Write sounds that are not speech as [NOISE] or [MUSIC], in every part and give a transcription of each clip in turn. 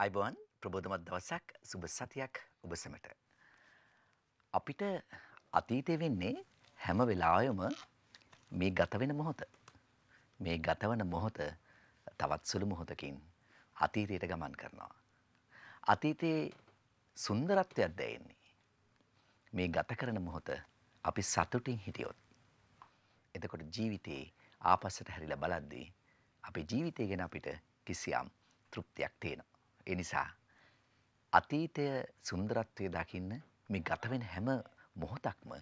අයිබෝන් ප්‍රබෝධමත් දවසක් සුබ සතියක් ඔබ සැමට. අපිට අතීතය වෙන්නේ හැම වෙලායම මේ ගතවෙන මොහොත. මේ ගතවන මොහොත තවත් සුළු මොහොතකින් අතීතයට ගමන් කරනවා. අතීතයේ සුන්දරත්වයක් දැයෙන්නේ. මේ ගත කරන මොහොත අපි සතුටින් හිටියොත්. එතකොට ජීවිතයේ ආපස්සට හැරිලා බලද්දී අපේ ජීවිතය ගැන අපිට කිසියම් තෘප්තියක් තියෙනවා. එනිසා අතීතය සුන්දරත්වය දකින්න මේ ගතවෙන හැම මොහොතක්ම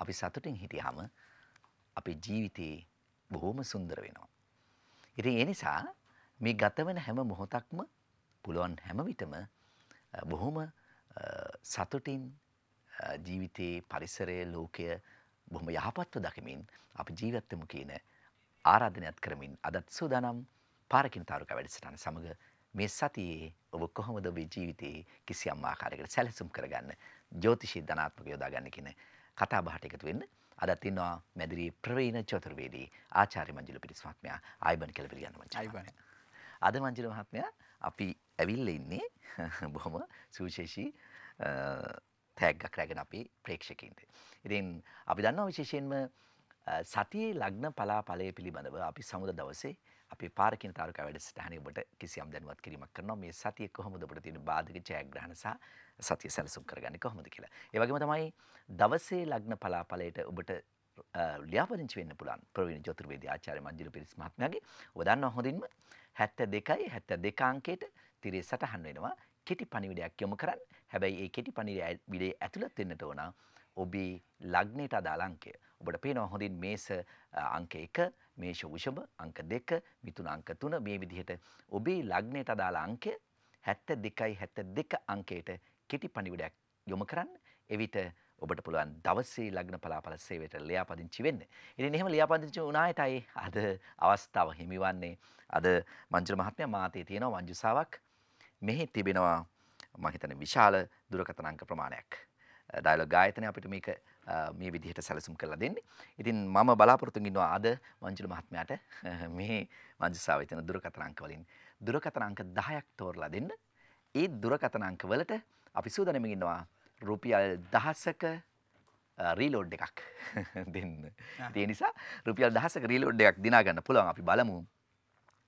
අපි සතුටින් හිටියහම අපේ ජීවිතයේ බොහෝම සුන්දර වෙනවා. ඉතින් ඒ නිසා මේ ගතවෙන හැම මොහොතක්ම පුළුවන් හැම විටම බොහොම සතුටින් ජීවිතයේ පරිසරය ලෝකය බොහොම යහපත්ව දකිමින් අපි ජීවත්තම කියන ආරාධනයත් කරමින් අදත් සූදානම් පාරකින් තාරුක වැඩසටහන සමඟ මේ සතියේ ඔබ කොහොමද ඔබේ ජීවිතයේ කිසියම් ආකාරයකට සැලසුම් කරගන්න ජ්‍යොතිෂය ධනාත්මක යොදාගන්න කියන කතා බහට එකතු වෙන්න අදත් ඉන්නවා මැදිරි ප්‍රවීණ චතුර්වේදී ආචාර්ය මංජුල පිරිස් මහත්මයා ආයිබන් කියලා පිළිගන්න මංජුල. අද මංජුල මහත්මයා අපි ඇවිල්ලා ඉන්නේ [LAUGHS] බොහොම සුවිශේෂී තෑග්ගක් රැගෙන අපේ ප්‍රේක්ෂකයින්ට. ඉතින් අපි දන්නවා විශේෂයෙන්ම සතියේ ලග්න පලාඵලය පිළිබඳව අපි සමුද දවසේ අපේ පාරකින් තාරුකා වැඩසටහනේ ඔබට කිසියම් දැනුවත් කිරීමක් කරනවා මේ සතිය කොහොමද ඔබට තියෙන බාධක ජයග්‍රහණ සහ සතිය සැලසුම් කරගන්නේ කොහොමද කියලා. ඒ වගේම තමයි දවසේ ලග්න පලාපලයට ඔබට ලියාපදිංචි වෙන්න පුළුවන් ප්‍රවීණ ජ්‍යොතිර්වේදී ආචාර්ය මන්ජිල පිරිස් මහත්මයාගේ ඔබ දන්නවා හොඳින්ම 72යි 72 අංකයට තිරේ සටහන් වෙනවා කෙටි පණිවිඩයක් යොමු කරන්න. හැබැයි ඒ කෙටි පණිවිඩය ඇතුළත් වෙන්නට ඕන ඔබේ ලග්නයට අදාළ අංකය. ඔබට පේනවා හොඳින් මේස අංක 1 මේෂ උෂභ අංක 2 මිථුන අංක 3 මේ විදිහට ඔබේ ලග්නයට අදාළ අංකය 72යි 72 අංකයට කෙටි පණිවිඩයක් යොමු කරන්න. එවිට ඔබට පුළුවන් දවසේ ලග්න පලාපල සේවයට ලියාපදිංචි වෙන්න. ඉතින් එහෙම ලියාපදිංචි වුණායටයි අද අවස්ථාව හිමිවන්නේ. අද මංජුල මහත්මයා මාතේ තියෙන වංජුසාවක් මෙහි තිබෙනවා මම හිතන්නේ විශාල දුරකථන අංක ප්‍රමාණයක්. ඩයලොග් ගායතනය අපිට මේක මේ විදිහට සැලසුම් කරලා දෙන්නේ. ඉතින් මම බලාපොරොත්තු වෙනවා අද මංජුල මහත්මයාට [LAUGHS] මේ මංජුසාව වෙන දුරකථන අංක වලින් දුරකථන අංක 10ක් තෝරලා දෙන්න. ඒ දුරකථන අංක වලට අපි සූදානම් ඉන්නවා රුපියල් 1000ක රීලෝඩ් එකක් [LAUGHS] දෙන්න. ඒ නිසා රුපියල් 1000ක රීලෝඩ් එකක් දිනා ගන්න පුළුවන් අපි බලමු.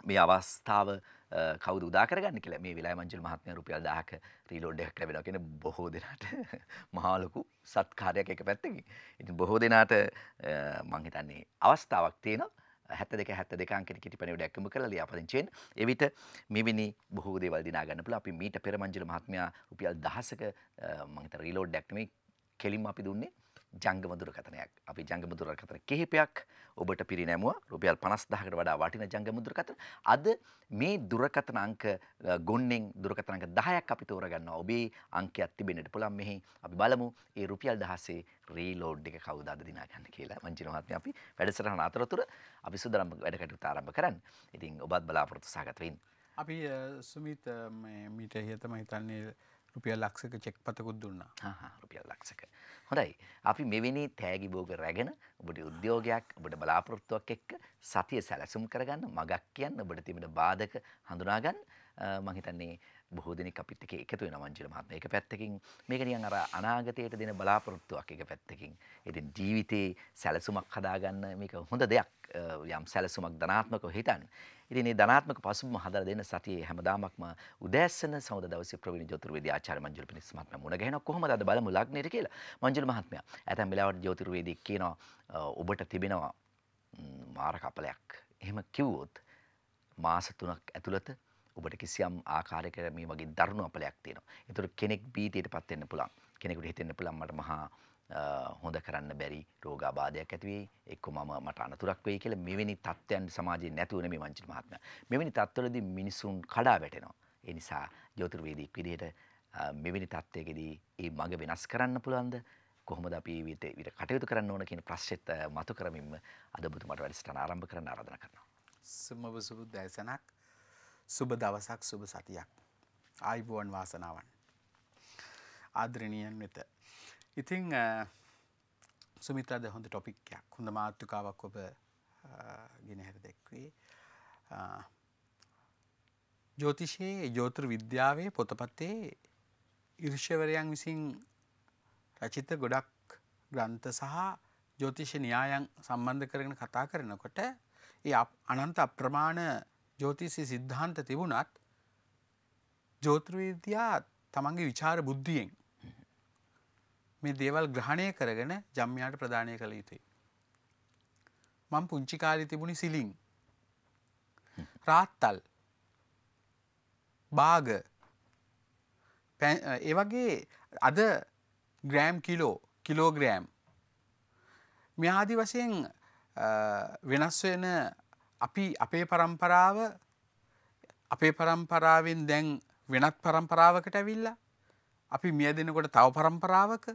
මේ අවස්ථාව කවුද උදා කරගන්න කියලා මේ විලාය මංජුල මහත්මයා රුපියල් 1000ක රීලෝඩ් එකක් ලැබෙනවා කියන බොහෝ දෙනාට [LAUGHS] මහා ලොකු සත්කාරයක් එක පැත්තකින්. ඉතින් බොහෝ දෙනාට මං හිතන්නේ අවස්ථාවක් තියෙනවා හැත දෙක හැත දෙක අංකෙට කිටිපණිව දැක්කම කරලා ලියාපදිංචියෙන් එවිට මෙවැනි බොහෝ දේවල් දිනා ගන්න පුළුවන්. අපි මීට පෙර මංජුල මහත්මයා රුපියල් 1000ක මං හිත රීලෝඩ් එකක් නෙමෙයි කෙලින්ම අපි දුන්නේ ජංගම දුරකථනයක් අපි ජංගම දුරකථන කිහිපයක් ඔබට පිරිනැමුවා රුපියල් 50000කට වඩා වටින ජංගම දුරකථන අද මේ දුරකථන අංක ගොන්නෙන් දුරකථන අංක 10ක් අපි තෝරගන්නවා ඔබේ අංකයක් තිබෙන්නට පුළුවන් මෙහි අපි බලමු ඒ රුපියල් 1000 රීලෝඩ් එක කවුද අද දිනා ගන්න කියලා මංජින මහත්මයා අපි වැඩසටහන අතරතුර අපි සුදරම් වැඩ කටයුතු ආරම්භ කරන්න. ඉතින් ඔබත් බලාපොරොත්තු සහගත වෙන්න. අපි සුමිත් මීට ඉහතම හිතන්නේ රුපියල් ලක්ෂක චෙක්පතකුත් දුන්නා රුපියල් ලක්ෂක හොඳයි අපි මෙවැනි තෑගිබෝග රැගෙන ඔබට උද්‍යෝගයක් ඔබට බලාපොරොත්තුවක් එක්ක සතිය සැලසුම් කරගන්න මගක් කියන්න ඔබට තිබෙන බාධක හඳුනාගන්න මහිතන්නේ බොහෝ දෙනෙක් අපිත් එක්ක එකතු වෙනවා මංජුල මහත්මයා. ඒක පැත්තකින් මේක නිකන් අර අනාගතයට දෙන බලාපොරොත්තුවක් එක පැත්තකින්. ඉතින් ජීවිතේ සැලසුමක් හදාගන්න මේක හොඳ දෙයක්. යම් සැලසුමක් ධනාත්මකව හිතන්න. ඉතින් මේ ධනාත්මක පසුබිම හදලා දෙන්න සතියේ හැමදාමක්ම උදෑසන සමුදා දවසේ ප්‍රවීණ ජෝතිර්වේදී ආචාර්ය මංජුල පිණිස් මහත්මයා මුණ ගැහෙනවා කොහොමද අද බලමු ලග්නෙට කියලා. මංජුල මහත්මයා. ඇතැම් වෙලාවට ජෝතිර්වේදී කියනවා ඔබට තිබෙනවා මාර කපලයක්. එහෙම කිව්වොත් මාස 3ක් ඇතුළත ඔබට කිසියම් ආකාරයකට මේ වගේ දරුණු අපලයක් තියෙනවා. ඒතර කෙනෙක් බීතියටපත් වෙන්න පුළුවන්. කෙනෙකුට හිතෙන්න පුළුවන් මට මහා හොඳ කරන්න බැරි රෝගාබාධයක් ඇති වෙයි එක්ක මම මට අනතුරක් වෙයි කියලා මෙවැනි තත්ත්වයන් සමාජයේ නැතුව නෙමෙයි වංචිත මහත්මයා. මෙවැනි තත්ත්වවලදී මිනිසුන් කඩා වැටෙනවා. ඒ නිසා ජ්‍යොතිර්වේදීක් විදිහට මෙවැනි තත්ත්වයකදී මේ මඟ වෙනස් කරන්න පුළුවන්ද? කොහොමද අපි ඊට ඊට කටයුතු කරන්න ඕන කියන ප්‍රශ්නෙත් මතු කරමින්ම අද ඔබතුමාට වැඩසටහන ආරම්භ කරන්න ආරාධනා කරනවා. සුමබ සුබ දැසනක් සුබ දවසක් සුබ සතියක්. ආයිබෝන් වාසනාවන්. ආදරණීයන් වෙත. ඉතිං සුමිත්‍රාද හොඳ ටොපික්යක් හොඳ මාතෘකාවක් ඔබ ගෙනහැර දැක්වේ. ජෝතිෂයේ ජෝතෘ විද්‍යාවේ පොතපත්තේ ඉර්ෂවරයන් විසින් රචිත ගොඩක් ග්‍රන්ථ සහ ජෝතිෂ න්‍යායන් සම්බන්ධ කරගෙන කතා කරනකොට ඒ අනන්ත අප්‍රමාණ ජෝතිසි සිද්ධාන්ත තිබුණත් ජෝත්‍රවිද්‍යා තමන්ගේ විචාර බුද්ධියෙන් මේ දේවල් ග්‍රහණය කරගෙන ජම්යාට ප්‍රධානය කළ යුතුයි. මං පුංචිකාලි තිබුණි සිලිං රාත්තල් බාග ඒවගේ අද ග්‍රෑම් කිලෝ කිලෝග්‍රෑම් මෙහාදි වසයෙන් වෙනස් වෙන අපි අපේ පරම්පරාව අපේ පරම්පරාවෙන් දැන් වෙනත් පරම්පරාවකට ඇවිල්ලා අපි මිය දෙනකොට තව පරම්පරාවක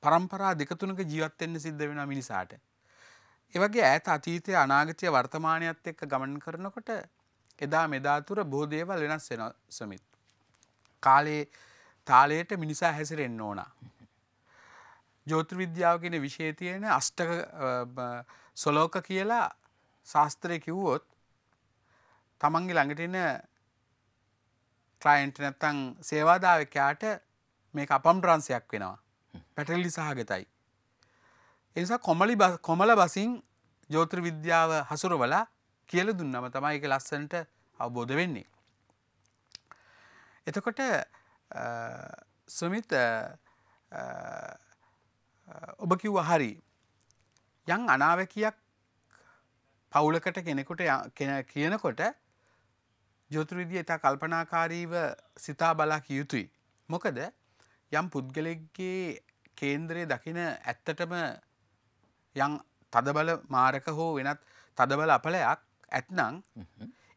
පරම්පරා දෙකතුනක ජීවත්වෙන්න සිද්ධ වෙන මිනිසාට. ඒවගේ ඇත අතීතය අනාගතය වර්තමානයත් එක්ක ගමන් කරනකොට එදා මෙදාතුර බෝධේවල් වෙනස් වෙන සමිත්. කාලේ තාලයට මිනිසා හැසිරෙන්න්න ඕනා. ජෝතෘ විද්‍යාවගෙන විශේතියන අෂ්ටක සොලෝක කියලා ශාස්ත්‍රය කිව්වොත් තමන්ගේ ළඟටින කලයින්ට නැත්තං සේවාදාවකයාට මේ අපම්ට්‍රන්සයක් වෙනවා පැටල්ලි සහගතයි. එනිසා කොමලි කොමල බසින් ජෝත්‍ර විද්‍යාව හසුරවල කියල දුන්නම තමයි එක ලස්සනට අවබෝධ වෙන්නේ. එතකොට සුමිත ඔබ කිව්ව හරි යං අනාවැකයක් පවුලකට කෙනෙකුට කියනකොට ජෝතෘවිදිය ඉතා කල්පනාකාරීව සිතා බලා කියයුතුයි. මොකද යම් පුද්ගලෙක්ගේ කේන්ද්‍රය දකින ඇත්තටම යං තදබල මාරක හෝ වෙනත් තදබල අපලයක් ඇත්නං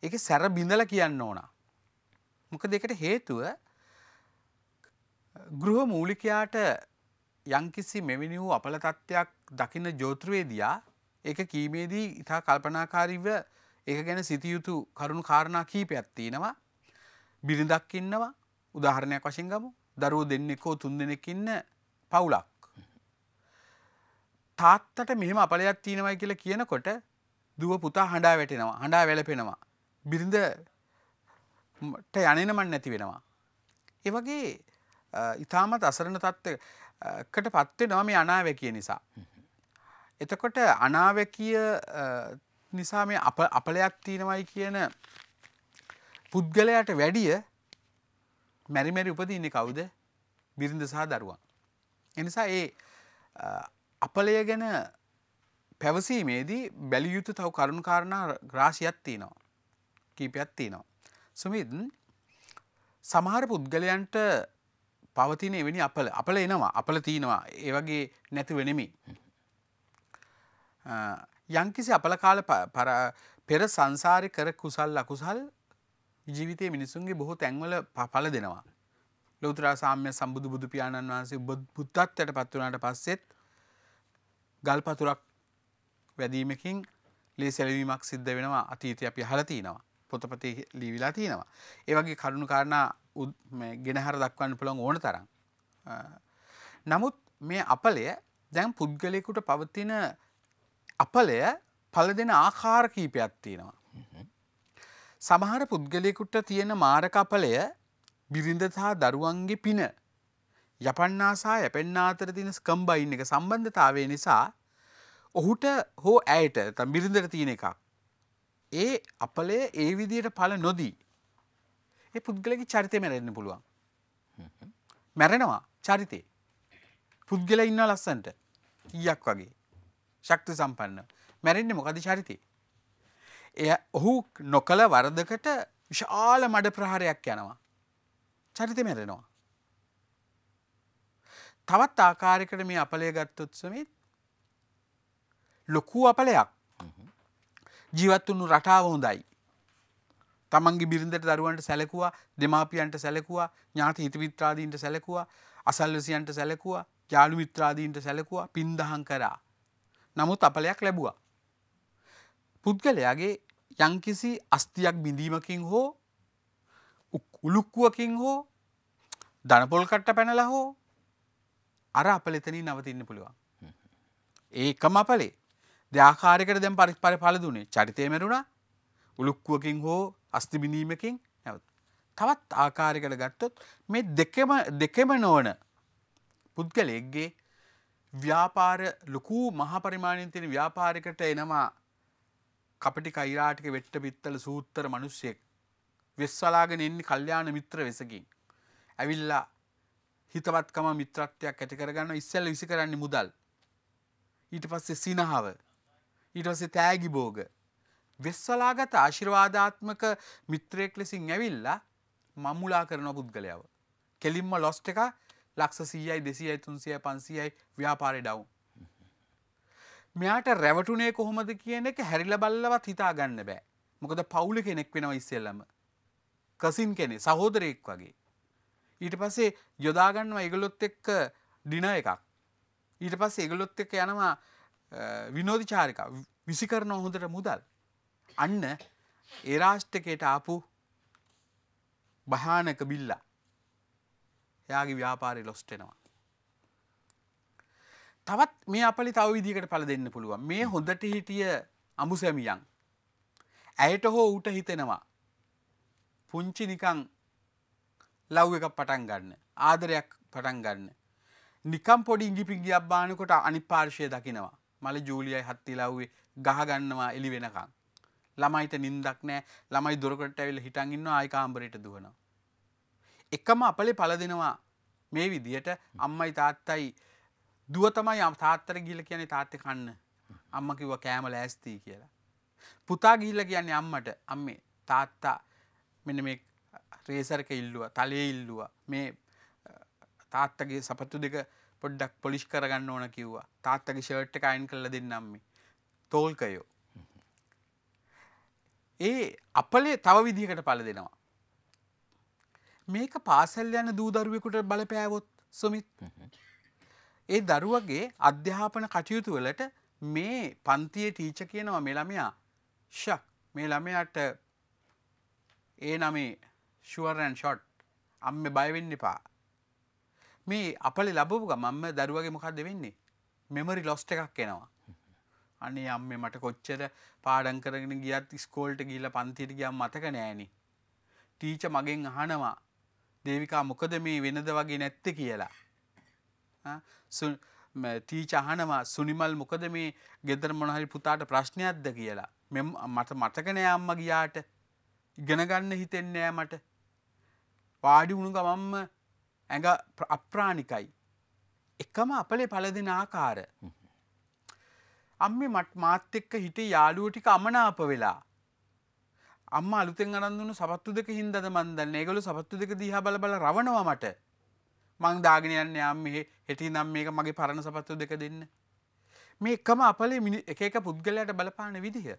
එක සැර බිඳල කියන්න ඕන. මොක දෙකට හේතුව ගෘහ මූලිකයාට යංකිසි මෙවිනි වූ අපල තත්ත්වයක් දකින ජෝත්‍රවේදයා ඒක කීමේදී ඉතා කල්පනාකාරීව ඒ ගැන සිතියුතු කරුණු කාරණා කීපයක් තියෙනවා බිරිඳක් ඉන්නවා උදාහරණයක් වශයෙන් ගමු දරුවෝ දෙන්නෙක් හෝ තුන් දෙනෙක් ඉන්න පවුලක් තාත්තට මෙහෙම අපලයක් තියෙනවයි කියලා කියනකොට දුව පුතා හඬා වැටෙනවා හඬා වැළපෙනවා බිරිඳට යනෙනමන් නැති වෙනවා ඒ වගේ ඉතාමත් අසරණ තත්ත්වයකට පත්වෙනවා මේ අනාවැකිය නිසා එතකොට අනාවැකිය නිසා මේ අප අපලයක් තියෙනවයි කියන පුද්ගලයට වැඩිය මැරිමැරි උපදඉන්නේ කවුද බිරිඳ සහ දරුවන්. එනිසා ඒ අපලය ගැන පැවසීමේදී බැලියයුතු තව කරුණු කාරණා ග්‍රාශයක් තියනවා. කීපයක් තියනවා. සුමිදන් සමහර පුද්ගලයන්ට පවතින එවැනි අපල අපල එනවා අපල තියනවා ඒවගේ නැති වෙනෙමි. යංකිසි අපලකාල පෙර සංසාරය කර කුසල් අකුසල් ජීවිතය මිනිසුන්ගේ බොහෝ තැන්වල පල දෙනවා. ලෝතරා සාම්‍ය සම්බුදු බුදු පියාණන් වහන්සේ බුද්ධත්වයට පත්වනාට පස්සෙත් ගල් පතුරක් වැදීමකින් ලේ සැලවීමක් සිද්ධ වෙනවා අතීතය අපි හලතිනවා පොතපතේ ලීවිලා තියෙනවා. ඒවගේ කරුණු කාරණ ගෙනහර දක්වන්න පුළොන් ඕන තරම්. නමුත් මේ අපලය දැන් පුද්ගලයකුට පවතින අපලය පල දෙන ආකාර කීපයක් තියෙනවා. සමහර පුද්ගලයකුට තියෙන මාරක අපලය බිරිඳ සහ දරුවන්ගේ පින යපන්නාසා යැපෙන්න්නා අතර තින ස්කම්බයින් එක සම්බන්ධතාවේ නිසා ඔහුට හෝ ඇයට තම් බිරිඳට තියෙන එකක්. ඒ අපලය ඒ විදියට පල නොදී. ඒ පුද්ගලකි චරිතය මැරෙන්න පුළුවන්. මැරෙනවා චරිතය. පුද්ගල ඉන්න ලස්සන්ට ඊයක් වගේ. ශක්ති සම්පන්න මැරෙන්නේ මොකද චරිතය. එය ඔහු නොකළ වරදකට විශාල මඩ ප්‍රහාරයක් යනවා. චරිත මැරෙනවා. තවත් ආකාරයකට මේ අපලය ගත්තොත්සමත් ලොකු අපලයක් ජීවත් වුණු රටාව හොඳයි. තමන්ගේ බිරිඳට දරුවන්ට සැලකුවා දෙමාපියන්ට සැලකුවා ඥාති හිතවිත්‍රාදීන්ට සැලකුවා අසල්වසියන්ට සැලකුවා ජාලු මිත්‍රාදීන්ට සැලකුවා පින්දහං කරා නමුත් අපලයක් ලැබුවා. පුද්ගලයාගේ යංකිසි අස්තියක් බිඳීමකින් හෝ උළුක්කුවකින් හෝ දනපොල් කට්ට පැනලා හෝ අර අපලෙතනින් නවතින්න පුළුවන්. ඒකම අපලේ ද්‍යාකාරකට දැම් පරිස් පරිපාල දුනේ චරිතය මැරුණා උළුක්කුවකින් හෝ අස්තිබිඳීමකින් නැවත්. තවත් ආකාරකට ගත්තොත් මේ දෙකම නොවන පුද්ගලෙක්ගේ ව්‍යාපාර ලොකූ මහපරිමාණයෙන් තියෙන ව්‍යාපාරයකට එනවා කපටි කෛරාටික වෙට්ට පිත්තල සූත්තර මිනිස්සෙක් වෙස්වලාගෙන එන්නේ කල්යාණ මිත්‍ර වෙසකින්. ඇවිල්ලා හිතවත්කම මිත්‍රත්වයක් ඇති කරගන්න ඉස්සෙල්ලා විසි කරන්නේ මුදල්. ඊට පස්සේ සිනහව. ඊට පස්සේ තෑගි භෝග. වෙස්වලාගත ආශිර්වාදාත්මක මිත්‍රයෙක් ලෙසින් ඇවිල්ලා මමුලා කරන පුද්ගලයව. කෙලින්ම ලොස්ට් එකක් ලක්ෂ සීයයි දෙසියයි තුන්සියයි පන්සියයි ව්‍යාපාරය ඩව්. මෙයාට රැවටුනේ කොහොමද කියන එක හැරිල බල්ලවත් හිතා ගන්න බෑ මොකද පවුල කෙනෙක් වෙනව ඉස්සෙල්ලම. කසින් කෙනෙ සහෝදරයෙක් වගේ. ඊට පස්සේ යොදාගන්නව ඒගොලොත් එක්ක ඩින එකක්. ඊට පස්ස ඒගොලොත් එක්ක යනවා විනෝධිචාරික විසි කරන හොඳට මුදල්. අන්න ඒරාෂ්ටකයට ආපු භයානක බිල්ලා. එයාගේ ව්‍යාපාරය ලොස්ට වෙනවා. තවත් මේ අපලි තව විදිකට පල දෙන්න පුළුවන් මේ හොඳට හිටිය අමුසැමියන් ඇයට හෝ ඌට හිතෙනවා පුංචි නිකං ලව් එකක් පටන් ගන්න ආදරයක් පටන් ගන්න නිකම් පොඩි ඉංගි පිංගි අබ්බානකොට අනි පාර්ශය දකිනවා මල ජූලියයි හත්ති ලව්වේ ගහගන්නවා එලි වෙනකං ළමයිට නින්දක් නෑ ළමයි දොරකට ඇවිල් හිටන් ඉන්න ආයිකාම්බරයට දුවනවා එකම අපලේ පලදිනවා මේ විදියට අම්මයි තාත්තයි දුව තමයි තාත්තර ගිල කියන්නේ තාත්තෙ කන්න අම්ම කිව්ව කෑම ලෑස්තිී කියලා. පුතා ගිහිල්ල කියන්නේ අම්මට අම්මේ තාත්තා මෙන මේ රේසරක ඉල්ලුව තලේ ඉල්ලුව මේ තාත්තගේ සපතු දෙක පොඩ්ඩක් පොලිෂ් කරගන්න ඕන කිව්වා තාත්තගේ ෂර්ට් කයින් කරල දෙන්නම්ම තෝල්කයෝ. ඒ අපලේ තව විදිහකට පල දෙනවා මේක පාසල් යන දූ දරුවෙකුට බලපෑවොත් සුමිත් ඒ දරුවගේ අධ්‍යාපන කටයුතුවලට මේ පන්තියේ ටීච කියනවා මේ ළමයා ශක් මේ ළමයාට ඒ නමේ ශුවරන් ෂොට් අම්ම බයවෙන්න එපා මේ අපල ලබපු ගමම්ම දරුවගේ මොකක්ද වෙන්නේ මෙමරි ලොස්ට එකක් එනවා අනේ අම්ම මට කොච්චර පාඩන් කරගෙන ගියත් ස්කෝල්ට ගිල්ල පන්තිට ගියම් මතක නෑනේ ටීච මගෙන් අහනවා දේවිකා මොකද මේ වෙනද වගේ නැත්ත කියලා. තීච අහනවා සුනිමල් මොකද මේ ගෙදර මොනහරි පුතාට ප්‍රශ්නයක්ද කියලා. මෙ මට මතකනෑ අම්ම ගියාට ඉගෙනගන්න හිතෙන්නෑ මට. වාඩි වුණු ගමම්ම ඇඟ අප්‍රාණිකයි. එකම අපලේ පල දෙෙන ආකාර. අම්ම මට මාත් එක්ක හිට යාළුව ටික අමනාප වෙලා අම්ම අලුතෙන් අරන්දුන සපත්තු දෙක හින්දද මන්දන්න ඒගොලු සපත්තු දෙක දිහා බල බල රවනවා මට මං දාගෙන යන්න යම් මෙහෙ හෙටි නම් මේක මගේ පරණ සපත්තු දෙක දෙන්න මේ එකම අපලේ මිනි එක එක පුද්ගලයාට බලපාන විදිහ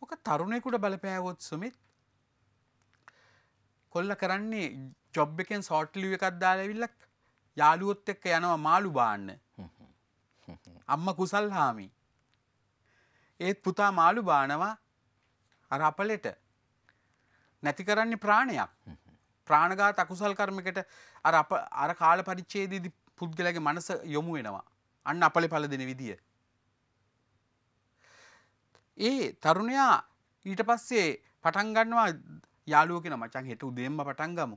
ඕක තරුණයෙකුට බලපෑවොත් සුමිත් කොල්ල කරන්නේ ජොබ් එකෙන් සෝට්ලිව් එකක් දාලා ඇවිල්ලා යාළුවොත් එක්ක යනවා මාළු බාන්න අම්ම කුසල් හාමි ඒත් පුතා මාළු බානවා අර අපලෙට නැති කරන්නේ ප්‍රාණයක් ප්‍රාණගාත අකුසල් කර්මකට අර අප අර කාල පරිච්ඡේදයේදී පුද්ගලයාගේ මනස යොමු වෙනවා. අන්න අපලේ ඵල දෙන විදිය. ඒ තරුණයා ඊට පස්සේ පටන් ගන්නවා යාළුවෝ කියන මචං හෙට උදේම පටන් ගමු.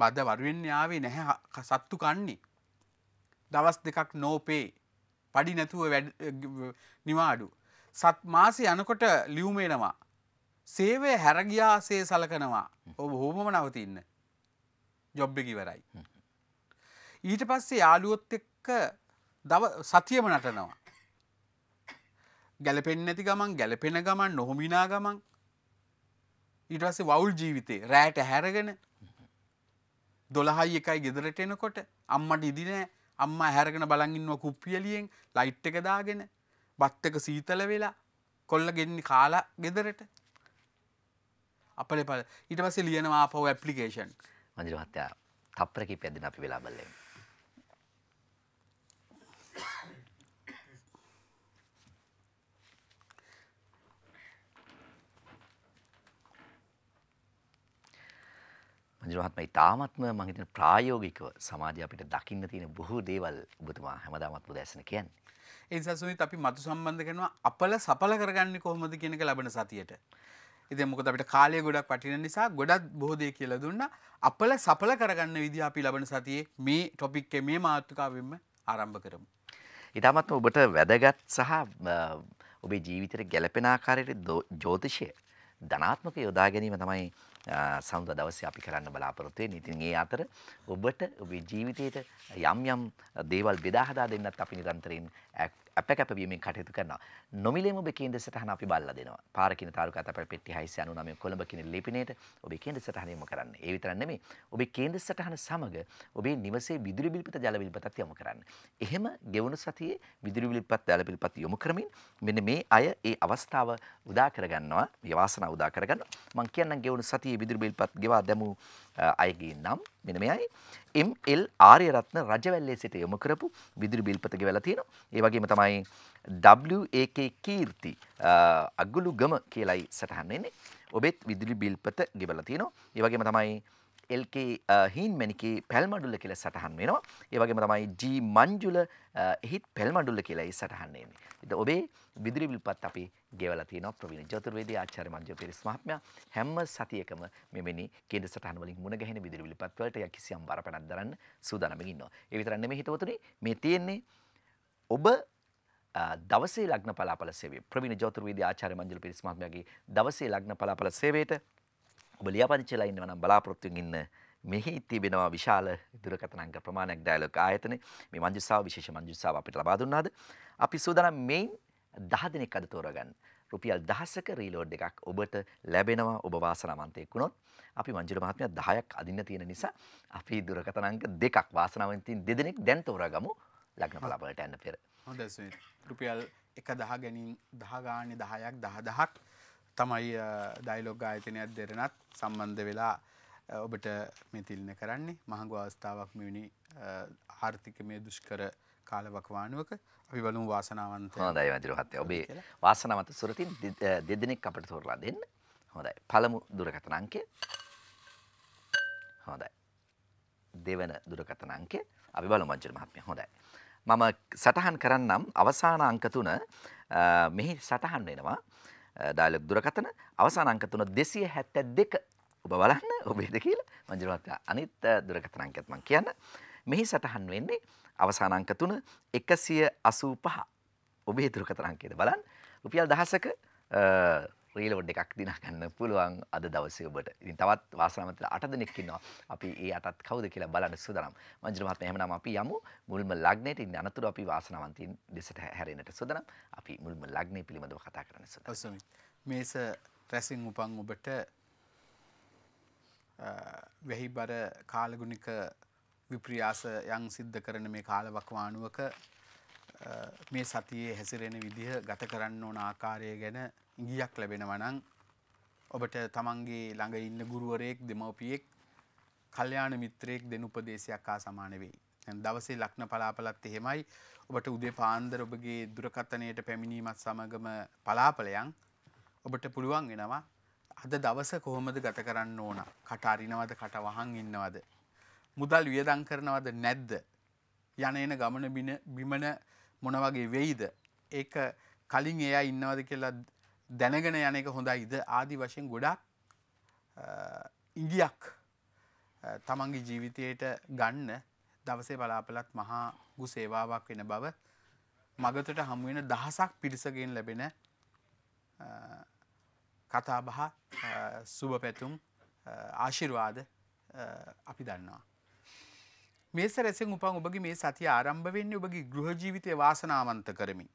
බද වරුවෙන් ආවේ නැහැ සත්තු කන්නේ. දවස් දෙකක් නෝපේ. padi නැතුව නිවාඩු. සත් මාසි යනකොට ලියුමේනවා. සේවය හැරගියාසේ සලකනවා ඔබ හෝමම නවතින්න. ජොබ්බකිවරයි. ඊට පස්සේ යාලුවොත් එක්ක දව සතියම නටනවා. ගැලපෙන් නැති ගමන් ගැලපෙන ගමන් නොහොමිනා ගමන් ඊටවස වවුල් ජීවිතේ රෑට හැරගෙන දොළහයි එකයි ගෙදරට එනකොට අම්මට ඉදිනෑ අම්ම හැරගෙන බලගින්ව කුප්පියලියෙන් ලයිට් එක දාගෙන බත්තක සීතල වෙලා කොල්ල ගෙන්න්න කාලා ගෙදරට අපල පල ඉටමස ලියනවා පව ඇපලිකේෂන් මජරමත්තයා තප්‍රකි පැදින අපි වෙලා බල්ලේ මජරහත්ම ඉතාමත්ම මහිතන ප්‍රායෝගිකව සමාජ අපිට දකින්න තියෙන බොහෝ දේවල් ඔබතුමා හැමදාමත්ම දැසන කියන්නේ ඒසසුනිත් අපි මතු සම්බන්ධ කරනවා අපල සපල කරගන්න කොහොමද කියනක ලබන සතියට. ඉතින් මොකද අපිට කාලය ගොඩක් වටින නිසා ගොඩක් බොහෝ දේ කියලා දුන්නා. අපල සපල කරගන්න විදිහ අපි ලබන සතියේ මේ ටොපික් එකේ මේ මාතෘකාවෙන්ම ආරම්භ කරමු. ඊටමත් ඔබට වැදගත් සහ ඔබේ ජීවිතයට ගැලපෙන ආකාරයට ජෝතිෂය ධනාත්මක යොදා ගැනීම තමයි සඳ දවසේ අපි කරන්න බලාපොරොත්තු වෙන්නේ. ඉතින් ඒ අතර ඔබට ඔබේ ජීවිතේට යම් යම් දේවල් බෙදා හදා දෙන්නත් අපි නිරන්තරයෙන් අප කැපවීමෙන් කටයුතු කරනවා. නොමිලේම ඔබේ කේන්ද්‍ර සටහන අපි බල්ලා දෙනවා. පාර කියන තාරුකා තැපැල් පෙට්ටි 699 කොළඹ කියන ලිපිණයට ඔබේ කේන්ද්‍ර සටහනම කරන්න. ඒ විතරක් නෙමෙයි. ඔබේ කේන්ද්‍ර සටහන සමග ඔබේ නිවසේ විදුලි බිල්පත ජල බිල්පතත් යොමු කරන්න. එහෙම ගෙවුණු සතියේ විදුලි බිල්පත් ජල බිල්පත් යොමු කරමින් මෙන්න මේ අය ඒ අවස්ථාව උදා කරගන්නවා. විවාසනා උදා කරගන්නවා. මම කියන්නම් ගෙවුණු සතියේ විදුලි බිල්පත් ගෙවා දැමූ අයගේ නම් මෙන්න මෙයයි. එල් ආර්යරත්න රජවැල්ලේ සිට යොමු කරපු විදුලි බිල්පත ගෙවලා තියෙනවා. ඒ වගේම තමයි WAK කීර්ති අගුලුගම කියලායි සටහන් වෙන්නේ. ඔබෙත් විදුලි බිල්පත ගෙවලා තියෙනවා. ඒ වගේම තමයි LK හීන්මැණිකේ පැල්මඩුල්ල කියලා සටහන් වෙනවා. ඒ වගේම තමයි G මංජුල එහිත් පැල්මඩුල්ල කියලා ඒ සටහන් එන්නේ. ඉතින් ඔබේ විදුලි විල්පත් අපි ගෙවලා තියෙනවා ප්‍රවීණ චතුර්වේදී ආචාර්ය මංජු පිරිස් මහත්මයා හැම සතියකම මෙවැනි කේන්ද්‍ර සටහන් වලින් මුණ ගැහෙන විදුලි විල්පත් වලට යකිසියම් බරපණක් දරන්න සූදානම් ඉන්නවා. ඒ විතරක් නෙමෙයි හිතවතුනි මේ තියෙන්නේ ඔබ දවසේ ලග්න පලාපල සේවය ප්‍රවීණ ජෝතිර්වේදී ආචාර්ය මංජුල පිරිස් මහත්මයාගේ දවසේ ලග්න පලාපල සේවයට ඔබ ලියාපදිච්චලා ඉන්නවා නම් බලාපොරොත්තු ඉන්න මෙහි තිබෙනවා විශාල දුරකථන අංක ප්‍රමාණයක් ඩයලොග් ආයතනේ මේ මංජුස්සාව විශේෂ මංජුස්සාව අපිට ලබා දුන්නාද අපි සූදානම් මේන් 10 දිනක් අද තෝරගන්න රුපියල් දහසක රීලෝඩ් එකක් ඔබට ලැබෙනවා ඔබ වාසනාවන්තයෙක් වුණොත් අපි මංජුර මහත්මයා 10ක් අදින්න තියෙන නිසා අපි දුරකථන අංක දෙකක් වාසනාවෙන් තියෙන දෙදෙනෙක් දැන් තෝරාගමු ලග්න බලාපොරොත්තු යන්න පෙර හොඳයි රුපියල් 1000 ගැනීම 10 ගානේ 10ක් 10000ක් තමයි ඩයිලොග් ආයතනයක් දෙරනත් සම්බන්ධ වෙලා ඔබට මෙතිල්න කරන්නේ මහඟු අවස්ථාවක් මෙවැනි ආර්ථිකමය දුෂ්කර කාලවකවානුවක අපි බලුම් වාසනාවන්ත හොඳයි වදිරහත්තය ඔබේ වාසනාවන්ත සුරතින් දෙදෙනෙක් අපට තෝරලා දෙන්න හොඳයි පළමු දුරකථන අංකය හොඳයි දෙවන දුරකථන අංකය අපි බලමු මංජර මහත්මිය හොඳයි මම සටහන් කරන්නම් අවසාන අංක තුන මෙහි සටහන් වෙනවා ඩාලෙක් දුරකතන අවසාන අංක තුන දෙසිය හැත්ත දෙක ඔබ බලන්න ඔබේද කියලා මංජුරමත්තා අනිත් දුරකතනංකත් මං කියන්න මෙහි සටහන් වෙන්නේ අවසානංක තුන එකසිය අසූ පහ ඔබේ දුරකතරංකේද බලන් රුපියල් දහසක රීලෝඩ් එකක් දිනගන්න පුළුවන් අද දවසේ ඔබට. ඉතින් තවත් වාසනාවන්ත 8 දෙනෙක් ඉන්නවා. අපි ඒ 8ත් කවුද කියලා බලන්න සූදානම්. මංජුල මහත්මයා එහෙමනම් අපි යමු මුල්ම ලග්නයට. ඉතින් අනතුරු අපි වාසනාවන්තින් දෙසට හැරෙන්නට සූදානම්. අපි මුල්ම ලග්නය පිළිබඳව කතා කරන්න සූදානම්. මේස රැසින් උපන් ඔබට වෙහිබර කාලගුණික විප්‍රියාස යං සිද්ධ කරන මේ කාලවකවානුවක මේ සතියේ හැසිරෙන විදිහ ගත කරන්න ඕන ආකාරය ගැන ඉඟියක් ලැබෙනවා නම් ඔබට තමන්ගේ ළඟ ඉන්න ගුරුවරයෙක් දෙමව්පියෙක් කල්යාණ මිත්‍රයෙක් දෙන උපදේශයක් හා සමාන වෙයි. දැන් දවසේ ලක්න පලාපලත් එහෙමයි ඔබට උදේ පාන්දර ඔබගේ දුරකථනයට පැමිණීමත් සමගම පලාපලයන් ඔබට පුළුවන් වෙනවා අද දවස කොහොමද ගත කරන්න ඕන? කට අරිනවද? කට වහන් ඉන්නවද? මුදල් වියදම් කරනවද නැද්ද? යන එන ගමන බින බිමන මොන වගේ වෙයිද ඒක කලින් එයා ඉන්නවද කියලා දැනගෙන යන එක හොඳයිද ආදි වශයෙන් ගොඩක් ඉගියක් තමන්ගේ ජීවිතයට ගන්න දවසේ බලාපලත් මහා ගු සේවාවක් වෙන බව මගතට හමුවෙන දහසක් පිරිසගෙන් ලැබෙන කතාබහ සුභ පැතුම් ආශිර්වාද අපි දන්නවා. මේස රැසෙන් උපන් ඔබගේ මේ සතිය ආරම්භ වෙන්නේ ඔබගේ ගෘහ ජීවිතය වාසනාවන්ත කරමින්.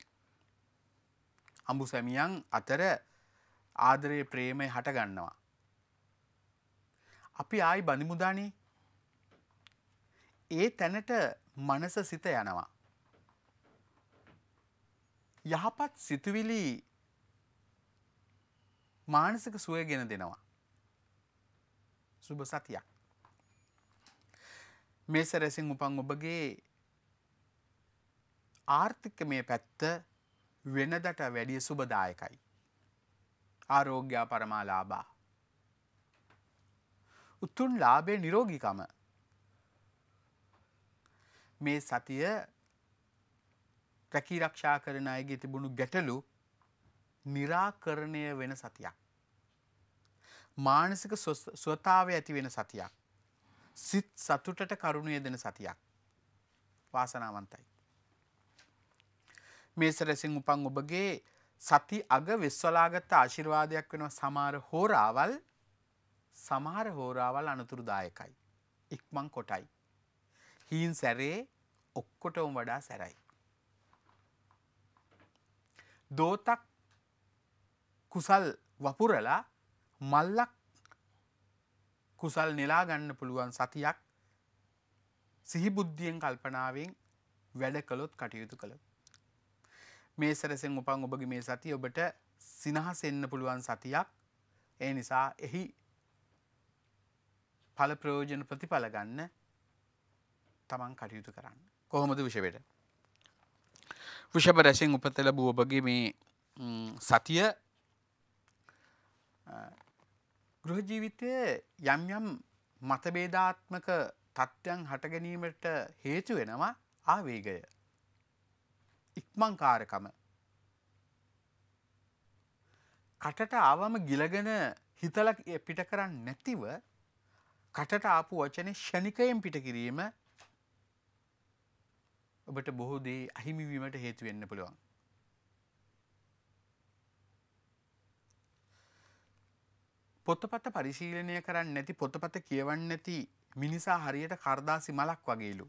අඹු සැමියන් අතර ආදරයේ ප්‍රේමය හටගන්නවා. අපි ආයි බඳිමුදානේ. ඒ තැනට මනස සිත යනවා. යහපත් සිතුවිලි මානසික සුවය ගෙන දෙනවා. සුබ සතියක්. මේ සැරැසින් උපන් ඔබගේ ආර්ථික මේ පැත්ත වෙනදට වැඩිය සුබදායකයි. ආරෝග්‍යා පරමාලාබා. උත්තුන් ලාබේ නිරෝගිකම මේ සතිය රැකීරක්ෂා කරන අයගේ තිබුණු ගැටලු නිරාකරණය වෙන සතියක්. මානසික ස්වතාව ඇති වෙන සතියක්. සිත් සතුටට කරුණුය දෙන සතියක් වාසනාවන්තයි. මේ සැරසින් උපන් ඔබගේ සති අග වෙස්වලාගත්ත ආශිර්වාදයක් වෙනවා සමහර හෝරාවල් සමහර හෝරාවල් අනතුරුදායකයි. ඉක්මං කොටයි. හීන් සැරේ ඔක්කොටවම් වඩා සැරයි. දෝතක් කුසල් වපුරලා මල්ලක් කුසල් නෙලා ගන්න පුළුවන් සතියක් සිහිබුද්ධියෙන් කල්පනාවෙන් වැඩ කළොත් කටයුතු කළ. මේ සැරසෙන් උපන් ඔබගේ මේ සති ඔබට සිනහසෙන්න පුළුවන් සතියක් ඒ නිසා එහි පල ප්‍රයෝජන ප්‍රතිඵල ගන්න තමන් කටයුතු කරන්න. කොහොමද විෂවට. විෂභ රැසින් උපතලබූ ඔබගේ මේ සතිය ගෘහ ජීවිතයේ යම් යම් මතභේදාත්මක තත්ත්වයන් හට ගැනීමට හේතු වෙනවා ආවේගය. ඉක්මන්කාරකම. කටට ආවම ගිලගෙන හිතල පිට කරන්න නැතිව කටට ආපු වචනේ ෂණිකයෙන් පිට කිරීම ඔබට බොහෝ දේ අහිමිවීමට හේතු වෙන්න පුළුවන්. පොතපත පරිශීලනය කරන්න නැති පොතපත කියවන්න නැති මිනිසා හරියට කරදාසි මලක් වගේලු.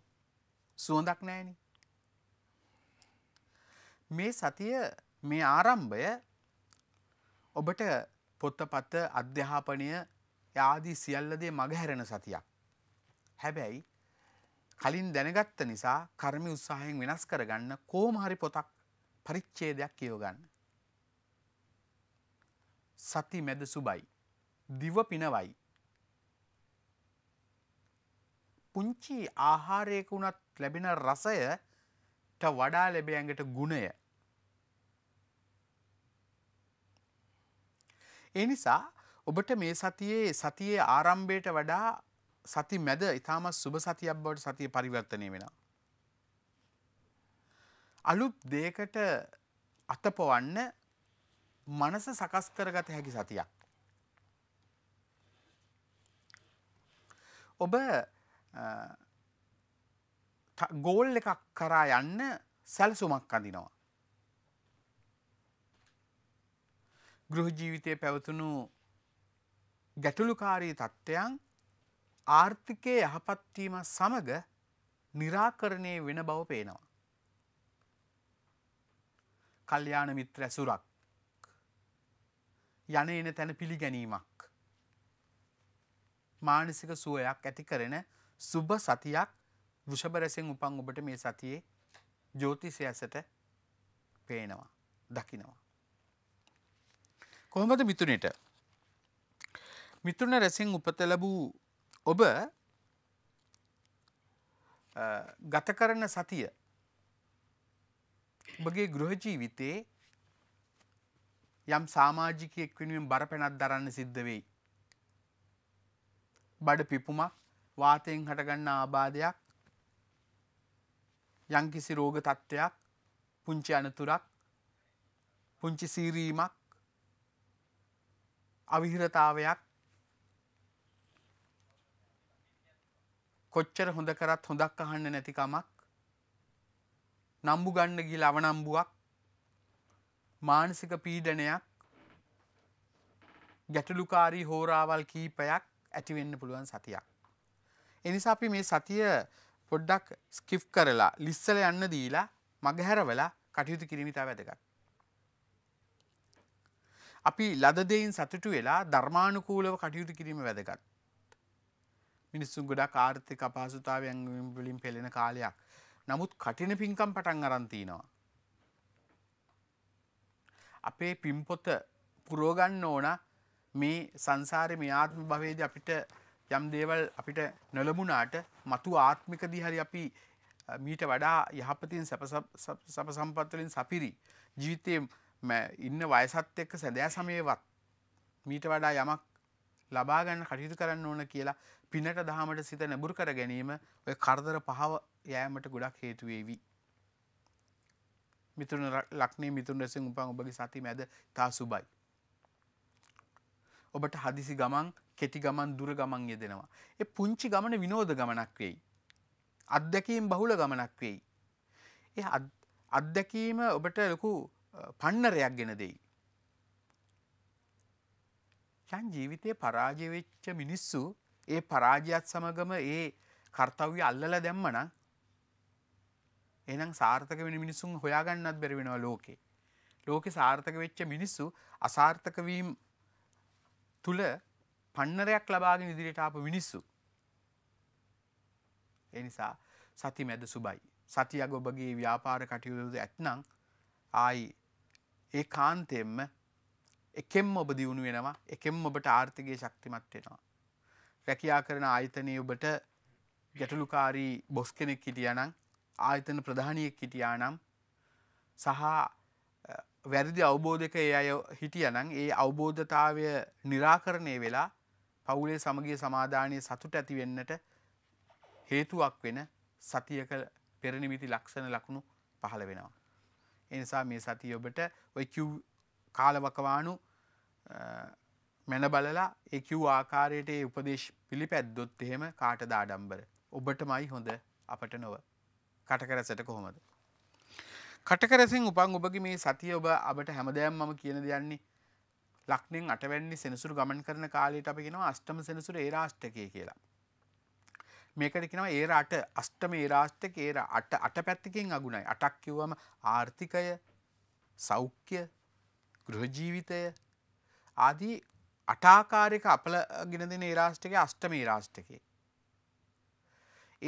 සුවඳක් නෑනි. මේ සතිය මේ ආරම්භය ඔබට පොත්තපත්ත අධ්‍යාපනය යාදී සියල්ලදේ මගහැරෙන සතියක්. හැබැයි කලින් දැනගත්ත නිසා කර්මි උත්සාහයෙන් වෙනස් කරගන්න කෝම හරි පොතක් පරිච්ඡේදයක් කියවගන්න. සති මැද සුබයි. දිව පිනවයි. පුංචි ආහාරයක වුණත් ලැබෙන රසයට වඩා ලැබේ ඇඟට ගුණය. ඒ නිසා ඔබට මේ සතියේ සතියේ ආරම්භයට වඩා සති මැද ඉතාමත් සුබ සතියක් බවට සතිය පරිවර්තනය වෙනවා. අලුත් දෙයකට අතපවන්න මනස සකස් කරගත හැකි සතියක්. ඔබ ගෝල් එකක් කරා යන්න සැලසුමක් අඳනවා. ගෘහ ජීවිතය පැවතුණු ගැටලුකාරී තත්ත්වයන් ආර්ථිකය යහපත්වීම සමඟ නිරාකරණය වෙන බව පේනවා. කල්්‍යාන මිත්‍ර ඇසුරක් යන එන තැන පිළිගැනීමක් මානසික සුවයක් ඇති කරන සුභ සතියක් වෘෂභරැසින් උපන් ඔබට මේ සතියේ ජෝතිසය ඇසට පේනවා දකිනවා. කොහොමද මිතුනට මිතුන රැසින් උපත ලැබූ ඔබ ගත කරන සතිය ඔබගේ ගෘහ ජීවිතේ යම් සාමාජිකයෙක් වෙනුවෙන් බරපැනක් දරන්න සිද්ධ වෙයි. බඩ පිපුමක් වාතයෙන් හටගන්න ආබාධයක් යංකිසි රෝග තත්ත්වයක් පුංචි අනතුරක් පුංචි සීරීමක් අවිහිරතාවයක් කොච්චර හොඳ කරත් හොඳක් අහන්න නැතිකමක් නම්බු ගන්න ගිහ ලවනම්බුවක් මානසික පීඩනයක් ගැටලුකාරී හෝරාවල් කීපයක් ඇතිවෙන්න පුළුවන් සතියක්. එනිසා අපි මේ සතිය පොඩ්ඩක් ස්කිප් කරලා ලිස්සල යන්න දීලා මගහැරවලා කටයුතු කිරීමතා වැදගත්. අපි ලදදයින් සතුටු වෙලා ධර්මානුකූලව කටයුතු කිරීම වැදගත්. මිනිස්සුන් ගොඩක් ආර්ථික අපහසුතාවයන් වලින් පෙළෙන කාලයක්. නමුත් කටින පින්කම් පටන් අරන් තිනවා. අපේ පිම්පොත පුරෝගන්න ඕන මේ සංසාරේ මේ ආත්ම භවයේදී අපිට යම් දේවල් අපිට නොලබුණාට මතු ආත්මිකදී හරි අපි මීට වඩා යහපතින් සැප සම්පත් වලින් සපිරි ජීවිතයේ ඉන්න වයසත් එක්ක සැදෑ සමයේවත් මීට වඩා යමක් ලබා ගන්න කටයුතු කරන්න ඕන කියලා පිනට දහමට සිත නැඹුරු කර ගැනීම ඔය කරදර පහව යෑමට ගොඩක් හේතු වේවි. මිතුරුන් ලක්ෂණේ මිතුරුන් රසින් උපන් ඔබගේ සති මැද තා සුබයි. ඔබට හදිසි ගමන් කෙටි ගමන් දුර ගමන් යෙදෙනවා. ඒ පුංචි ගමන විනෝද ගමනක් වෙයි. අත්දැකීම් බහුල ගමනක් වෙයි. ඒ අත්දැකීම ඔබට ලොකු පන්නරයක් ගෙන දෙයි. යන් ජීවිතයේ පරාජය වෙච්ච මිනිස්සු ඒ පරාජයත් සමගම ඒ කර්තව්‍ය අල්ලලා දැම්මනම් එහෙනම් සාර්ථක වෙන මිනිසුන් හොයාගන්නත් බැරි වෙනවා ලෝකේ. ලෝකේ සාර්ථක වෙච්ච මිනිස්සු අසාර්ථක වීම තුළ පන්නරයක් ලබාගෙන ඉදිරියට ආපු මිනිස්සු. ඒ නිසා සති මැද සුබයි. සතියක් ඔබගේ ව්‍යාපාර කටයුතු ඇත්නම් ආයි ඒ කාන්තෙම්ම එකෙම් ඔබ දියුණු වෙනවා එකෙම් ඔබට ආර්ථිකය ශක්තිමත් වෙනවා. රැකයා කරන ආයතනය ඔබට ගැටලුකාරී බොස් කෙනෙක් හිටියනම් ආයතන ප්‍රධානයෙක් හිටියානම් සහ වැරදි අවබෝධක ඒ අය හිටිය නම් ඒ අවබෝධතාවය නිරාකරණය වෙලා පවුලේ සමගිය සමාධානය සතුට ඇති වෙන්නට හේතුවක් වෙන සතියක පෙරනිමිති ලක්ෂණ ලකුණු පහළ වෙනවා. එනිසා මේ සතිය ඔබට ඔය කිව් කාලවකවානු මැන බලලා ඒ කිව් ආකාරයට ඒ උපදේශ පිළිපැද්දොත් එහෙම කාටද ආඩම්බර. ඔබටමයි හොඳ අපට නොව. කටකරසට කොහොමද? කටකරසින් උපන් ඔබගේ මේ සතිය ඔබ අපට හැමදෑම් මම කියන දෙයන්නේ ලක්නෙන් අටවැන්නේ සෙනසුරු ගමන් කරන කාලයට අපි කෙනවා අෂ්ටම සෙනසුර ඒ රාෂ්ටකය කියලා. මේකට කෙනවා ඒ රට අෂ්ටම ඒ රාෂ්ටක ඒර අට අට පැත්තිකින් අගුණයි අටක් කිව්වම ආර්ථිකය සෞඛ්‍ය ගෘහජීවිතය ආදී අටාකාරයක අපල ගෙනදින ඒ රාෂ්ටකය අෂ්ටම ඒ රාෂ්ටකේ.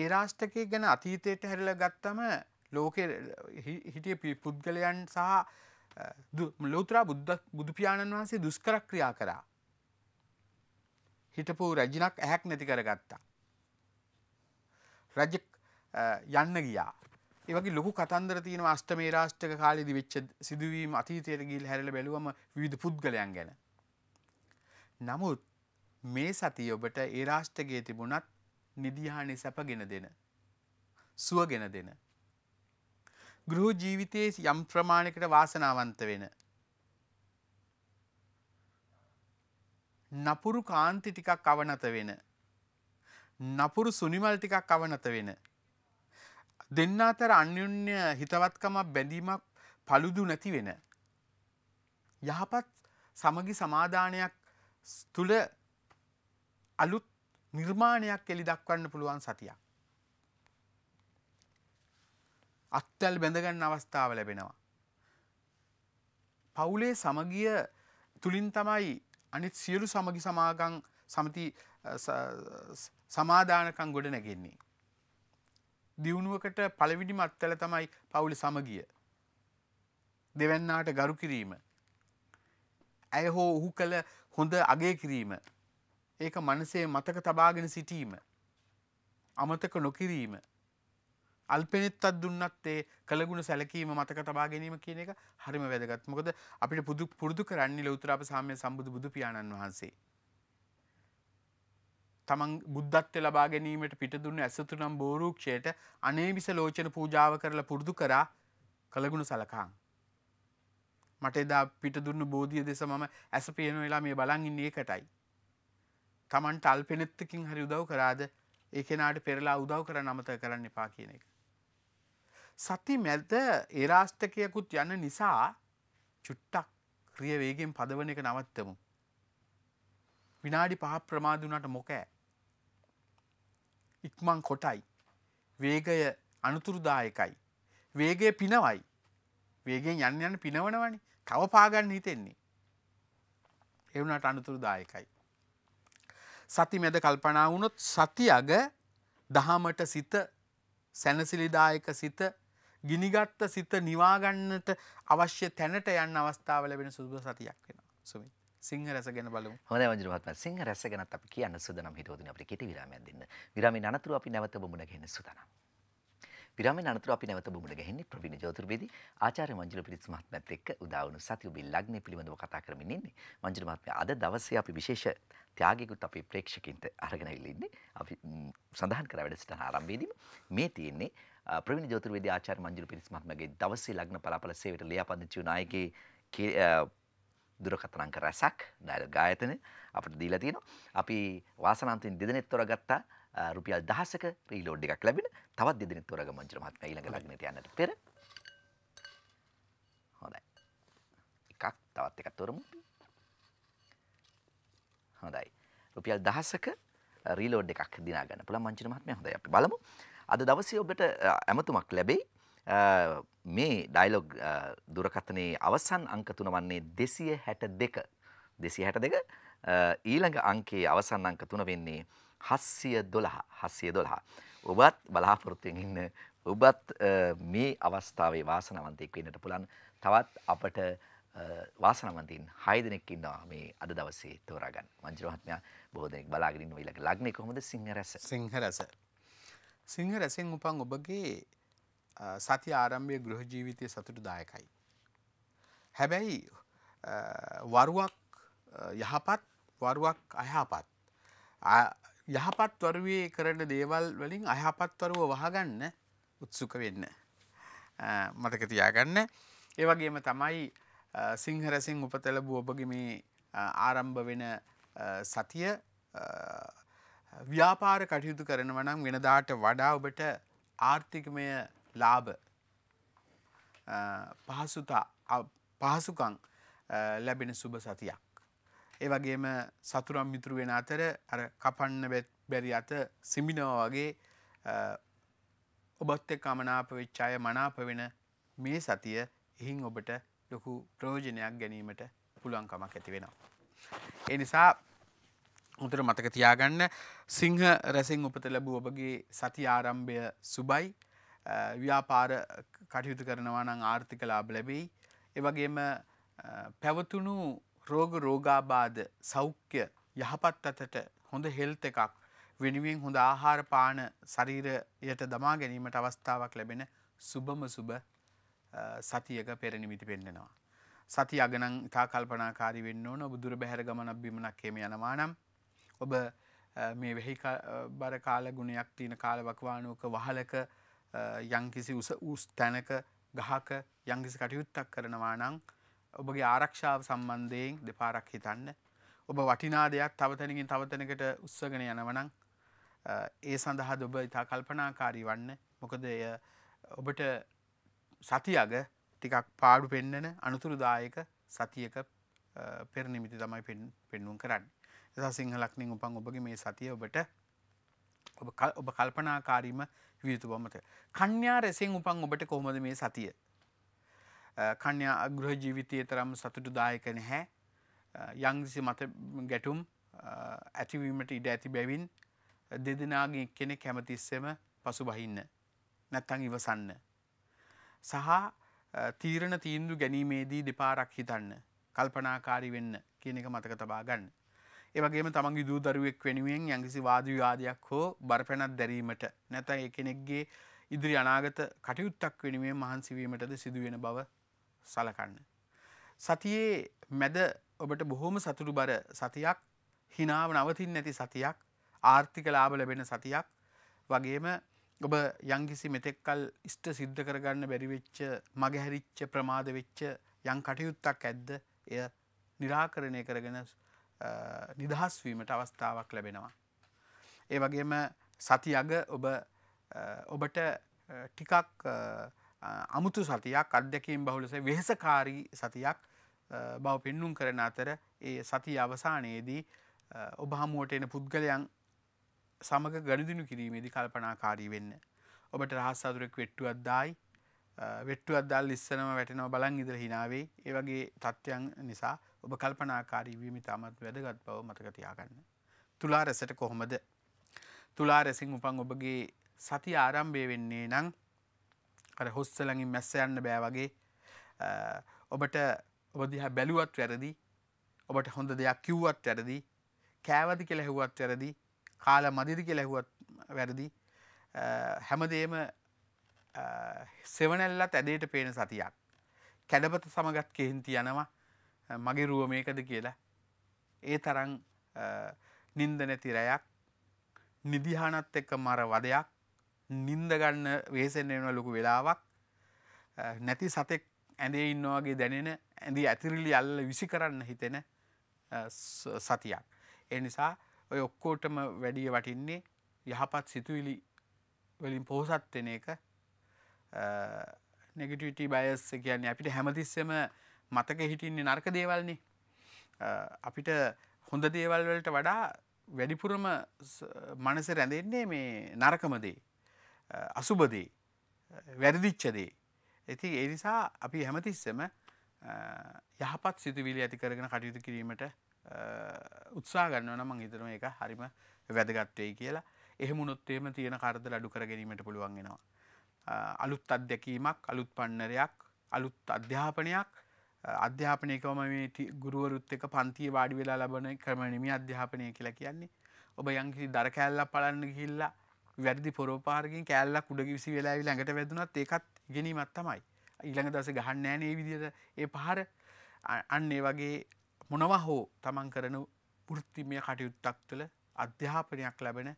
ඒ රාෂ්ටකය ගැන අතීතයට හැරල ගත්තම ලෝකෙ හිටිය පුද්ගලයන් සහ ලෝතරා බුදුපාණන් වහන්සේ දුස්කර ක්‍රියා කරා. හිටපු රජිනක් ඇහැක් නැති කරගත්තා. රජ යන්න ගියා. ඒවගේ ලොකු කතන්දර තියෙන අස්ටමේ රාෂ්ටක කාලෙදි වෙච්ච සිදුවීම් අතීතයට ගිහිල් හැරිලා බැලුවම විවිධ පුද්ගලයන් ගැන. නමුත් මේ සතිය ඔබට ඒ රාෂ්ටකයේ තිබුණත් නිදිහානි සැපගෙන දෙන. සුවගෙන දෙන. ගෘහ ජීවිතයේ යම් ප්‍රමාණයකට වාසනාවන්ත වෙන. නපුරු කාන්ති ටිකක් අවනත වෙන. නපුරු සුනිමල් ටිකක් අවනත වෙන. දෙන්න අතර අන්‍යුන්‍ය හිතවත්කමක් බැඳීමක් පළුදු නැති වෙන. යහපත් සමගි සමාධානයක් තුළ අලුත් නිර්මාණයක් එලි දක්වන්න පුළුවන් සතියක්. අත්තැල් බැඳගන්න අවස්ථාව ලැබෙනවා. පවුලේ සමගිය තුළින් තමයි අනිත් සියලු සමගි සමාගං සමති සමාධානකං ගොඩ නැගෙන්නේ. දියුණුවකට පළවිඩි මත්තල තමයි පවුලි සමගිය. දෙවැන්නාට ගරු කිරීම. ඇය හෝ ඔහු කළ හොඳ අගේ කිරීම. ඒක මනසේ මතක තබාගෙන සිටීම. අමතක නොකිරීම. අල්පනෙත්තක් දුන්නත් ඒ කළගුණ සැලකීම මතක තබා ගැනීම කියන එක හරිම වැදගත්. මොකද අපිට පුදු පුරුදු කරන්නේ ලෞතර අප සාම්‍ය සම්බුදු බුදු පියාණන් වහන්සේ. තමන් බුද්ධත්වය ලබා ගැනීමට පිට දුන්න ඇසතු නම් බෝරූක්ෂයට අනේවිස ලෝචන පූජාව කරලා පුරුදු කරා කළගුණ සලකහන්. මට එදා පිට දුන්න බෝධිය දෙස මම ඇස පියන වෙලා මේ බලන් ඉන්නේ ඒකටයි. තමන්ට අල්පෙනෙත්තකින් හරි උදව් කරාද ඒ කෙනාට පෙරලා උදව් කරන්න අමතක කරන්න එපා කියන එක. සති මැද ඒරාෂ්ටකයකුත් යන නිසා චුට්ටක් ක්‍රිය වේගෙන් පදවන එක නවත්තමු. විනාඩි පහ ප්‍රමාදුනට මොකෑ. ඉක්මං කොටයි. වේගය අනුතුරුදායකයි. වේගය පිනවයි. වේගෙන් යන්න යන්න පිනවනවනි තව පාගන්න හිතෙන්නේ. එවුණට අනුතුරුදායකයි. සති මැද කල්පනා වුණොත් සති අග දහමට සිත සැනසිලිදායක සිත ගිනිගත්ත සිත නිවාගන්නට අවශ්‍ය තැනට යන්න අවස්ථාව ලැබෙන සුදු සතියක් වෙන සුමි සිංහ රැස ගැන බලු හොඳ වජරමත්ම සිංහ රැස ගැනත් අපි කියන්න සුදනම් හිතෝදින අපි කෙටි විරාමයක් දෙන්න විරාමයෙන් අනතුරු අපි නැවත බමුණ ගෙන්න සුදනම් විරාමයෙන් අනතුරු අපි නැවත බමුණ ගෙන්නේ ප්‍රවීණ ජෝතිර්වේදී ආචාර්ය මංජුල පිරිස් මහත්මයාත් එක්ක උදා වුණු සතිය බිල් ලග්නය පිළිබඳව කතා කරමින් ඉන්නේ මංජුල මහත්මයා අද දවසේ අපි විශේෂ ත්‍යාගයකුත් අපි ප්‍රේක්ෂකින්ට අරගෙන ඉන්නේ අපි සඳහන් කර වැඩසටහන ආරම්භයේදීම මේ තියෙන්නේ ප්‍රවීණ ජෝතිර්වේදී ආචාර්ය මංජුල පිරිස් මහත්මයාගේ දවසේ ලග්න පලාපල සේවයට ලියාපදිංචි වුණ අයගේ දුරකථන අංක රැසක් ඩයල් ගායතන අපිට දීලා තියෙනවා. අපි වාසනාන්තයෙන් දෙදෙනෙක් තොරගත්තා රුපියල් 1000ක රීලෝඩ් එකක් ලැබෙන තවත් දෙදෙනෙක් තොරග මංජුල මහත්මයා ඊළඟ ලග්නයට යන්නට පෙර හොඳයි. එකක් තවත් එකක් තොරමු. හොඳයි. රුපියල් 1000ක රීලෝඩ් එකක් දිනා ගන්න පුළුවන් මංජුල මහත්මයා. හොඳයි අපි බලමු. අද දවසේ ඔබට ඇමතුමක් ලැබෙයි. මේ ඩයිලොග් දුරකථනයේ අවසන් අංක තුන වන්නේ දෙසිය හැට දෙක දෙසිය හැට දෙක ඊළඟ අංකයේ අවසන් අංක තුන වෙන්නේ හස්සිය දොළහ හස්සිය දොළහා ඔබත් බලාපොරොත්තුවෙන් ඉන්න ඔබත් මේ අවස්ථාවේ වාසනවන්තයෙක් වෙන්නට පුළන් තවත් අපට වාසනවන්තින් හය දෙනෙක් ඉන්නවා මේ අද දවසේ තෝරාගන්න මංජිරමහත්මයා බොහෝ දෙනෙක් බලාගෙන ඉන්නවා ඊළඟ ලග්නේ කොහොමද සිංහ රස සිංහ රස සිංහ රැසෙන් උපන් ඔබගේ සති ආරම්භය ගෘහ ජීවිතය සතුට දායකයි. හැබැයි වරුවක් යහපත් වරුවක් අයහපත් යහපත් වරුවේ කරන දේවල් වලින් අයහපත් වරුව වහගන්න උත්සුක වෙන්න. මතක තියාගන්න ඒ වගේම තමයි සිංහරැසින් උපතලබූ ඔබගේ මේ ආරම්භ වෙන සතිය ව්‍යාපාර කටයුතු කරනවනම් වෙනදාට වඩා ඔබට ආර්ථිකමය ලාභ පහසුතා පහසුකං ලැබෙන සුභ සතියක්. ඒ වගේම සතුරම් මිතුරු වෙන අතර අර කපන්න බැරි අත සිමිනව වගේ ඔබත් එක් අමනාප වෙච්චාය මනාප වෙන මේ සතිය එහින් ඔබට ලොකු ප්‍රෝජනයක් ගැනීමට පුළුවන්කමක් ඇති වෙනවා. එනිසා හොඳට මතක තියාගන්න සිංහ රැසින් උපත ලැබූ ඔබගේ සති ආරම්භය සුබයි ව්‍යාපාර කටයුතු කරනවා නම් ආර්ථික ලාභ ලැබෙයි. ඒ වගේම පැවතුණු රෝග රෝගාබාධ සෞඛ්‍ය යහපත් අතට හොඳ හෙල්ත් එකක් වෙනුවෙන් හොඳ ආහාර පාන ශරීරයට දමා ගැනීමට අවස්ථාවක් ලැබෙන සුබම සුබ සතියක පෙරනිමිති පෙන්නෙනවා. සති අගනං ඉතා කල්පනාකාරි වෙන්න ඕන බුදුර බැහැර ගමනක් බිමනක් හෙම යනවා නම් ඔබ මේ වෙහි බර කාල ගුණයක් තියෙන කාලවකවානුවක වහලක යංකිසි උස උස් තැනක ගහක යංකිසි කටයුත්තක් කරනවා නම් ඔබගේ ආරක්ෂාව සම්බන්ධයෙන් දෙපාරක් හිතන්න ඔබ වටිනා දෙයක් තවතැනකින් තවතැනකට උත්සගෙන යනවනං ඒ සඳහා ඔබ ඉතා කල්පනාකාරී වන්න මොකද එය ඔබට සතියග ටිකක් පාඩු පෙන්නන අනුතුරුදායක සතියක පෙරනිමිති තමයි පෙන්නුම් කරන්න එසා සිංහලක්නින් උපන් ඔබගේ මේ සතිය ඔබට ඔබ කල්පනාකාරීම වියුතු බමත. කණ්‍යා රැසින් උපන් ඔබට කොහොමද මේ සතිය. කණ්‍යා අග්‍රහ ජීවිතය තරම් සතුටු දායක නැහැ යංසිසි මත ගැටුම් ඇතිවීමට ඉඩ ඇති බැවින් දෙදෙනගේ කෙනෙ කැමතිස්සම පසු බහින්න. නැත්තං ඉවසන්න. සහ තීරණ තීන්දු ගැනීමේදී දෙපාරක් හිතන්න. කල්පනාකාරි වෙන්න කියන එක මතක තබා ගන්න. ඒවගේම තමන්ගේ දූ දරුවෙක් වෙනුවෙන් යඟසි වාදවිවාදයක් හෝ බරපැනත් දැරීමට නැත එකනෙක්ගේ ඉදිරි අනාගත කටයුත්තක් වෙනුවේ මහන්සිවීමටද සිදුවෙන බව සලකන්න. සතියේ මැද ඔබට බොහොම සතුරු බර සතියක් හිනාව නවතින් නැති සතියක් ආර්ථික ලාභ ලැබෙන සතියක් වගේම ඔබ යංකිසි මෙතෙක්කල් ඉෂ්ට සිද්ධ කරගන්න බැරිවෙච්ච මගහැරිච්ච ප්‍රමාද වෙච්ච යං කටයුත්තක් ඇද්ද එය නිරාකරණය කරගෙන නිදහස්වීමට අවස්ථාවක් ලැබෙනවා. ඒ වගේම සති අග ඔබ ඔබට ටිකක් අමුතු සතියක් අධ්‍යැකීම් බහුලස වෙහෙසකාරී සතියක් බව පෙන්නුම් කරන අතර ඒ සති අවසානයේදී ඔබ හමුවට එන පුද්ගලයන් සමඟ ගනිදිනු කිරීමේදි කල්පනාකාරී වෙන්න. ඔබට රහස් සතුරෙක් වෙට්ටු අද්දායි වෙට්ටු අදදාල් ඉස්සනම වැටෙනව බලන් ඉදර හිනාවේ ඒවගේ තත්ත්වයන් නිසා ඔබ කල්පනාකාරී වීම ඉතාමත් වැදගත් බව මතක තියාගන්න. තුලා රැසට කොහොමද? තුලා රැසින් උපන් ඔබගේ සති ආරම්භය වෙන්නේ නම් අර හොස්සලඟින් මැස්ස යන්න බෑ වගේ ඔබට ඔබ දිහා බැලුවත් වැරදි ඔබට හොඳ දෙයක් කිව්වත් වැරදි කෑවදි කියලා ඇහුවත් වැරදි කාලා මදිද කියලා ඇහුවත් වැරදි හැමදේම සෙවනැල්ලත් ඇදේට පේන සතියක් කැඩපත සමගත් කෙහින්ති යනවා මගේ රුව මේකද කියලා ඒ තරං නින්ද නැති රැයක් නිදිහානත් එක්ක මර වදයක් නින්දගන්න වේසෙන් එන ලොකු වෙලාවක් නැති සතෙක් ඇඳේ ඉන්නවාගේ දැනෙන ඇඳි ඇතිරිලි අල්ල විසි කරන්න හිතෙන සතියක්. ඒ නිසා ඔය ඔක්කෝටම වැඩිය වටින්නේ යහපත් සිතුවිලි වලින් පොහසත්වෙන එක නෙගටිටි බයස් කියන්නේ අපිට හැමතිස්සම මතක හිටින්නේ නර්ක දේවල්නේ අපිට හොඳ දේවල්වලට වඩා වැඩිපුරම මනස රැඳෙන්නේ මේ නරකමදේ අසුබදේ වැරදිච්චදේ ඇති ඒ නිසා අපි හැමතිස්සම යහපත් සිතුවිලි ඇති කරගෙන කටයුතු කිරීමට උත්සා ගන්නවන මං හිතන එක හරිම වැදගත්වයි කියලා එහෙමුණොත්තේම තියෙන කරද අඩු කර ගැනීමට පුළුවන්ගෙනවා. අලුත් අත්දැකීමක් අලුත් පන්නරයක් අලුත් අධ්‍යාපනයක් අධ්‍යාපනයකවම මේ ගුරුවරුත් එක පන්තිය වාඩි වෙලා ලබන ක්‍රමණමි අධ්‍යාපනය කියලා කියන්නේ ඔබ යංකිසි දර කෑල්ලක් පලන්න ගිහිල්ලා වැරදි පොරෝපාරකින් කෑල්ලක් උඩ විසි වෙලා ළඟට වැදුනත් ඒකත් ගැනීමත් තමයි ඊළඟ දස ගහන්න ෑන ඒ විදිහට ඒ පහර අන්න ඒ වගේ මොනවා හෝ තමන් කරන පෘත්තිමය කටයුත්තක් තුළ අධ්‍යාපනයක් ලැබෙන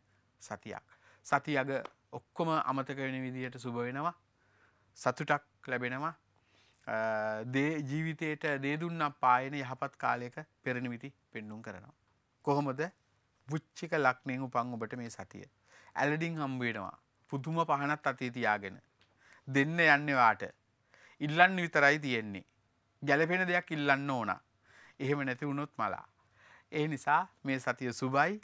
සතියක් සති අග ඔක්කොම අමතක වෙන විදිහට සුබ වෙනවා සතුටක් ලැබෙනවා දේ ජීවිතයට දේදුන්නක් පායන යහපත් කාලයක පෙරණිවිති පෙන්නුම් කරනවා. කොහොමද පුච්චික ලක්නයෙන් උපං ඔබට මේ සතිය. ඇලඩිං හම්බුවෙනවා පුදුම පහනත් අතීතියාගෙන. දෙන්න යන්නවාට. ඉල්ලන්න විතරයි තියෙන්නේ. ගැලපෙන දෙයක් ඉල්ලන්න ඕන. එහෙම නැති වුණොත් මලා. ඒ නිසා මේ සතිය සුබයි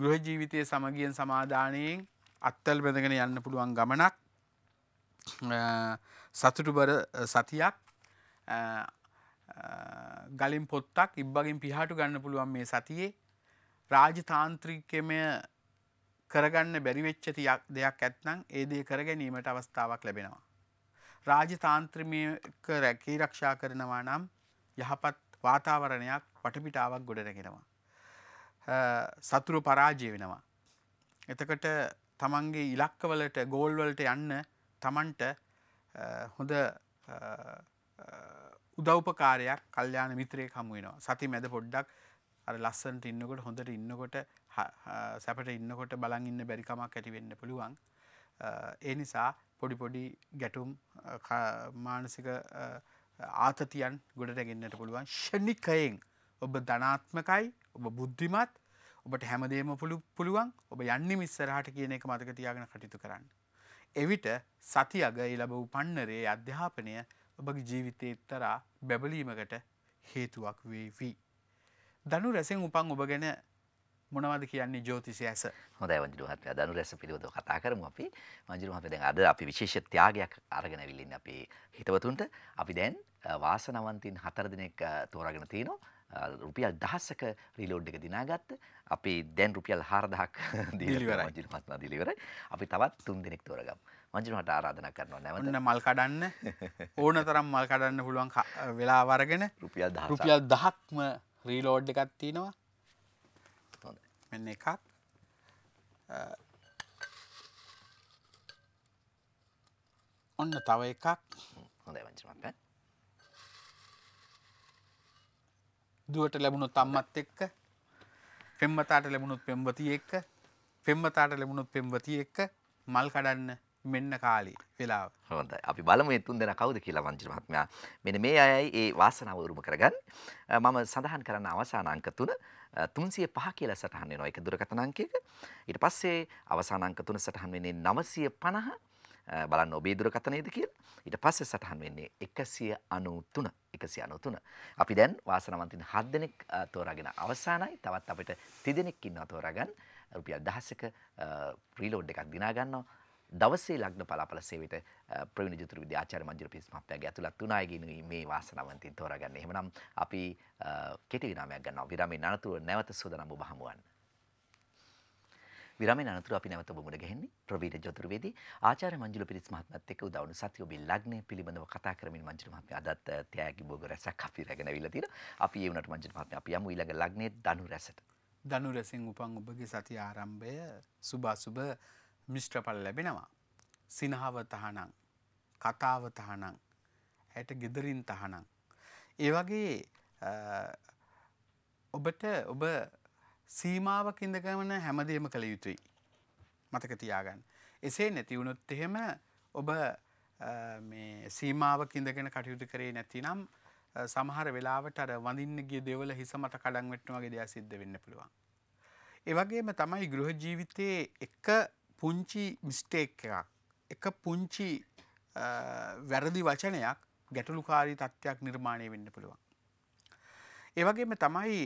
ගෘහ ජීවිතය සමගියෙන් සමාධානයෙන් අත්තල් බැඳගෙන යන්න පුළුවන් ගමනක් සතුටුබර සතියක් ගලින් පොත්තක් ඉබ්බගින් පිහාටු ගන්න පුළුවන් මේ සතියේ රාජතාන්ත්‍රිකමය කරගන්න බැරිවෙච්ච තියක් දෙයක් ඇත්නම් ඒ දේ කර ගැනීමට අවස්ථාවක් ලැබෙනවා. රාජතාන්ත්‍රමයක රැකී රක්ෂා කරනවා නම් යහපත් වාතාවරණයක් වටපිටාවක් ගොඩනැගෙනවා. සතුරු පරාජය වෙනවා. එතකට තමන්ගේ ඉලක්කවලට ගෝල්වලට යන්න තමන්ට හොඳ උදව්පකාරයක් කල්්‍යාන මිත්‍රය හමුවෙනවා සති මැද පොඩ්ඩක් අර ලස්සන්ට ඉන්නකොට හොඳට ඉන්නකොට සැපට ඉන්නකොට බලන් ඉන්න බැරිකමක් ඇතිවෙන්න පුළුවන් ඒ නිසා පොඩිපොඩි ගැටුම් මානසික ආතතියන් ගොඩටගෙන්න්නට පුළුවන් ෂණිකයෙන් ඔබ ධනාත්මකයි ඔබ බුද්ධිමත් ඔබට හැමදේම පුළුවන් ඔබ යන්නේ මිස්සරහට කියන එක මතක තියාගෙන කටයුතු කරන්න එවිට සති අගයේ ලැබූ පන්නරයේ අධ්‍යාපනය ඔබගේ ජීවිතයේ එක්තරා බැබලීමකට හේතුවක් වේවි. දනු රැසෙන් උපන් ඔබ ගැන මොනවද කියන්නේ ජෝතිසය ඇස හොඳ වජරුහත් දනු රැස පිළිබඳ කතා කරම අපි මජරුහම දැන් අද අපි විශේෂ ත්‍යාගයක් අරගෙන විල්ලින් අපි හිතවතුන්ට අපි දැන් වාසනවන්තින් හතර දෙනෙක් තෝරගෙන තියෙනවා රුපියල් දහස්සක රිලෝඩ් එක දිනාගත්ත අපි දැන් රුපියල් හාරදහක් දිලිවරජි පත්න දිලිවර අපි තවත් තුන් දෙනෙක් තෝරගම් මංජනට ආරාධන කරනවා නැවන්න මල් කඩන්න [LAUGHS] ඕන තරම් මල් කඩන්න පුළුවන් වෙලා වරගෙන රුපියල් රුපියල් දහක්ම රීලෝඩ් එකත් තියෙනවා මෙන්න එකක් ඔන්න තව එකක් හොඳ වංචනත් පැත් දුවට ලැබුණොත් අම්මත් එක්ක පෙම්මතාට ලැබුණුත් පෙම්වති එක්ක පෙම්මතාට ලැබුණුත් පෙම්වති එක්ක මල් කඩන්න මෙන්න කාලී වෙලාව හොඳ අපි බලමු තුන් දෙන කවුද කියලා වංචි මහත්මයා මෙන්න මේ අයයි ඒ වාසනාව උරුම කරගන්න මම සඳහන් කරන්න අවසාන අංක තුන තුන්සිය පහ කියලා සටහන් වෙනවා එක දුරකථන අංකයක ඊට පස්සේ අවසාන අංක තුන සටහන් වෙන්නේ නවසිය පණහ බලන්න ඔබේ දුරකථනයේද කියලා. ඊට පස්සේ සටහන් වෙන්නේ 193 193. අපි දැන් වාසනාවන්තින් 7 දෙනෙක් තෝරාගෙන අවසానයි. තවත් අපිට 3 දෙනෙක් ඉන්නවා තෝරාගන්න. රුපියල් 1000ක ප්‍රීලෝඩ් එකක් දිනා ගන්නවා. දවසේ ලග්න පලාපල සේවයට ප්‍රවීණ ජතුරු විද්‍යාචාර්ය මන්ජුර පිස් මහත්තයාගේ ඇතුළත් උනායගෙන මේ වාසනාවන්තින් තෝරාගන්න. එහෙනම් අපි කෙටි විනාමයක් ගන්නවා. විරාමයෙන් අනතුරු නැවත සූදානම් ඔබ හමුවන්න. විරමෙන් අනතුර අපි නැවත බොමුට ගැහෙන්නේ ප්‍රවීණ ජොතුරුවේදී ආචාර්ය මංජුල පිරිස් මහත්මයාත් එක්ක උදවුණු සතිය ඔබේ ලග්නය පිළිබඳව කතා කරමින් මංජුල මහත්මයා අදත් ත්‍යාගී භෝග රැසක් අපි රැගෙන අවිල්ලා තියෙනවා. අපි ඒ වුණාට මංජුල මහත්මයා අපි යමු ඊළඟ ලග්නයේ ධනු රැසට. ධනු රැසෙන් උපන් ඔබගේ සතිය ආරම්භය සුභාසුභ මිශ්‍රඵල ලැබෙනවා. සිනහව තහනම්, කතාව තහනම්, ඇයට gederin තහනම්. ඒ වගේ ඔබට ඔබ සීමාවක් ඉඳගමන හැමදේම කළ යුතුයි. මතක තියාගන්න. එසේ නැති වුණොත් එහෙම ඔබ සීමාවක් ඉඳගෙන කටයුතු කරේ නැතිනම් සමහර වෙලාවට අර වඳින්න ගිය දේවල් හිස මත කඩන් වෙටන වගේ දේවල් සිද්ධ වෙන්න පුළුවන්. ඒ වගේම තමයි ගෘහ ජීවිතයේ එක පුංචි මිස්ටේක් එකක් එක පුංචි වැරදි වචනයක් ගැටලුකාරී තත්ත්වයක් නිර්මාණය වෙන්න පුළුවන්. ඒ වගේම තමයි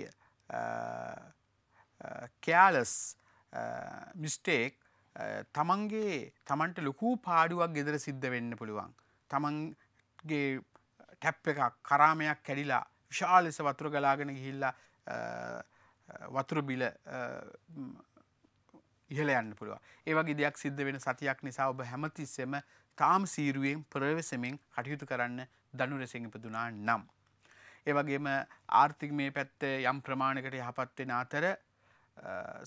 careless uh, mistake uh, uh, තමන්ගේ තමන්ට ලොකූ පාඩුවක් ගෙදර සිද්ධ වෙන්න පුළුවන්. තමන්ගේ ටැප් එක කරාමයක් කැඩිලා විශාල ලෙස වතුර ගලාගෙන ගිහිල්ලා වතුර බිල ඉහල යන්න පුළුව. ඒවගේ දෙයක් සිද්ධ වෙන සතියක් නිසා ඔබ හැමතිස්සෙම තාම් සීරුවෙන් ප්‍රවසමෙන් කටයුතු කරන්න දනුරෙසිං ඉපදුනා නම්. ඒවගේම ආර්ථික මේ පැත්තේ යම් ප්‍රමාණකට යහපත්වෙන අතර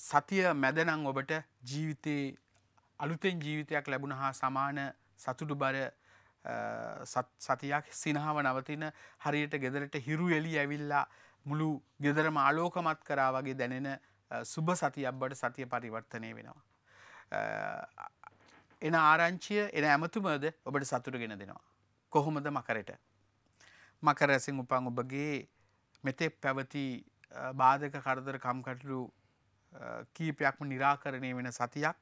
සතිය මැදනං ඔබට ජීවිතයේ අලුතෙන් ජීවිතයක් ලැබුණ හා සමාන සතුටු බර සතියක් සිනහාව නවතින හරියට ගෙදරට හිරු එලි ඇවිල්ලා මුළු ගෙදරම ආලෝකමත් කරා වගේ දැනෙන සුභ සති අබ්බට සතිය පරිවර්තනය වෙනවා. එන ආරංචිය එන ඇමතුමද ඔබට සතුට ගෙන දෙනවා. කොහොමද මකරට. මකර ඇසින් උපන් ඔබගේ මෙතෙක් පැවති බාධක කරදර කම්කටලු කීපයක්ම නිරාකරණය වෙන සතියක්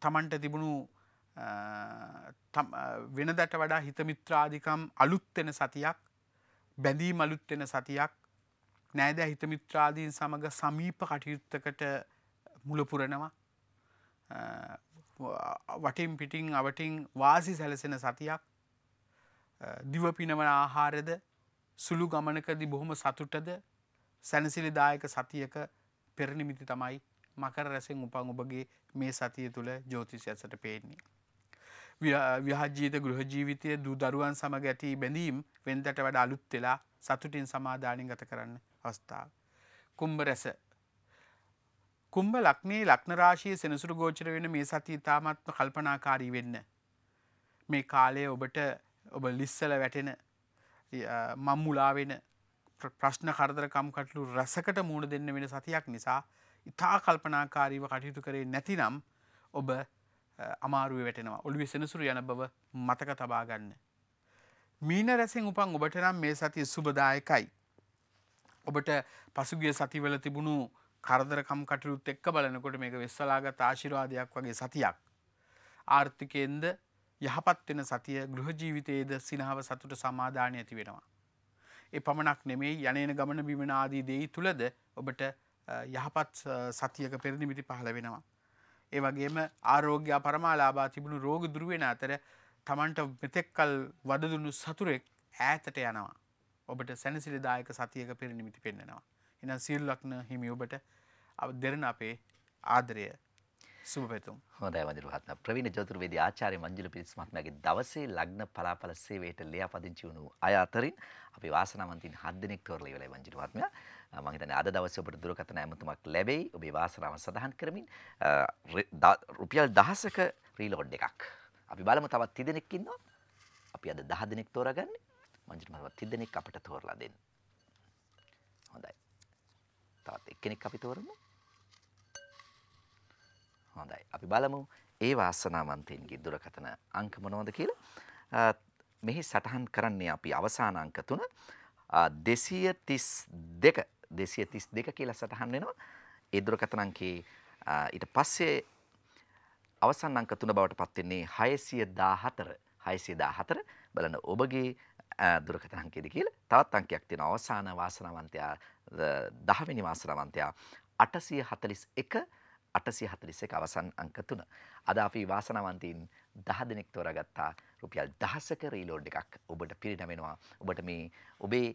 තමන්ට තිබුණු වෙන දැට වඩා හිතමිත්‍රාධිකම් අලුත්වෙන සතියක් බැඳී මලුත්වෙන සතියක් නෑද හිතමිත්‍රාදීන් සමඟ සමීප කටයුත්තකට මුලපුරනවා වටින් පිටිං අවටින් වාසි සැලසෙන සතියක් දිවපිනවන ආහාරද සුළු ගමනකදි බොහොම සතුටද සැනසිලිදායක සතියක පෙරනිමිති තමයි මකර රැසෙන් උපන් ඔබගේ මේ සතිය තුළ ජෝතිෂ ඇසට පේන්නේ. විහාජීත ගෘහජීවිතය දූ දරුවන් සමග ඇති බැඳීම් වෙන්දට වඩ අලුත් වෙලා සතුටින් සමාධානින් ගත කරන්න අවස්ථාව. කුම්භ රැස කුම්භ ලක්නේ ලක්නරාශී සෙනසුරු ගෝචර වෙන මේ සති ඉතාමත්ම කල්පනාකාරී වෙන්න. මේ කාලය ඔබට ඔබ ලිස්සල වැටෙන මම්මුලා වෙන ප්‍රශ්න කරදරකම් කටලු රැසකට මූුණ දෙන්න වෙන සතියක් නිසා ඉතා කල්පනාකාරීව කටයුතු කරේ නැතිනම් ඔබ අමාරුව වැටෙනවා ඔළුවි සෙනසුර යන බව මතක තබාගන්න. මීන රැසිෙන් උපන් ඔබට නම් මේ සතිය සුබදායකයි. ඔබට පසුගිය සතිවල තිබුණු කරදරකම් කටලුත් එක්ක බලනකොට මේක වෙස්සලාග තාශිරවාදයක් වගේ සතියක්. ආර්ථිකයෙන්ද යහපත්වෙන සතිය ගෘහජීවිතයේද සිනාව සතුට සමාධානය ඇති වෙනවා. ඒ පමණක් නෙමේ යනන ගමන බිමනාදී දෙයි තුළද ඔබට යහපත් සතියක පෙරදිමිටි පහළ වෙනවා. ඒ වගේම ආරෝග්‍ය පරමාලාබා තිබුණු රෝග දුරුවෙන අතර තමන්ට මෙතෙක්කල් වදදුන්නු සතුරෙක් ඈතට යනවා. ඔබට සැනසිලදායක සතියක පිරිනිමිති පෙන්නෙනවා. එනම් සිල්ලක්න හිමි ඔබට දෙරන අපේ ආදරය සුබ පැතුම්. හොඳයි වඳුරුහත්න. ප්‍රවීණ ජෝතිර්වේදී ආචාර්ය මංජුල පිරිස්මක්නගේ දවසේ ලග්න පලාපල සේවයට ලියාපදිංචි වුණු අය අතරින් අපි වාසනාවන්තින් හත් දෙනෙක් තෝරලා ඉවරයි වංජුරුහත්මයා. මම හිතන්නේ අද දවසේ ඔබට දුරකථන ඇමතුමක් ලැබෙයි. ඔබේ වාසනාව සඳහන් කරමින් රුපියල් 1000ක රීලෝඩ් එකක්. අපි බලමු තවත් 3 දෙනෙක් ඉන්නවා. අපි අද 10 දෙනෙක් තෝරාගන්නේ. මංජුරු මහත්තයා 3 දෙනෙක් අපට තෝරලා දෙන්න. හොඳයි. තවත් එක්කෙනෙක් අපි තෝරමු. හොඳයි. අපි බලමු ඒ වාසනාවන්තයින්ගේ දුරකථන අංක මොනවද කියලා. මෙහි සටහන් කරන්නේ අපි අවසාන අංක තුන දෙසිය තිස් දෙක දෙසිය තිස් දෙක කියලා සටහන් වෙනවා. ඒ දුරකථන අංකේ ඊට පස්සේ අවසන් අංක තුන බවට පත්වෙන්නේ හයසිය දාහතර හයසිය දාහතර බලන ඔබගේ දුරකථන අංකයේද කියලා තවත් අංකයක් තියෙන අවසාන වාසනාවන්තයා දහවෙනි වාසනාවන්තයා අටසිය හතලිස් එක අටසිය හතලිස්සෙක අවසන් අංක තුන. අද අපි වාසනාවන්තීන් දහ දෙනෙක් තෝරගත්තා රුපියල් දහසක රීලෝඩ් එකක් ඔබට පිරිනැමෙනවා ඔබට මේ ඔබේ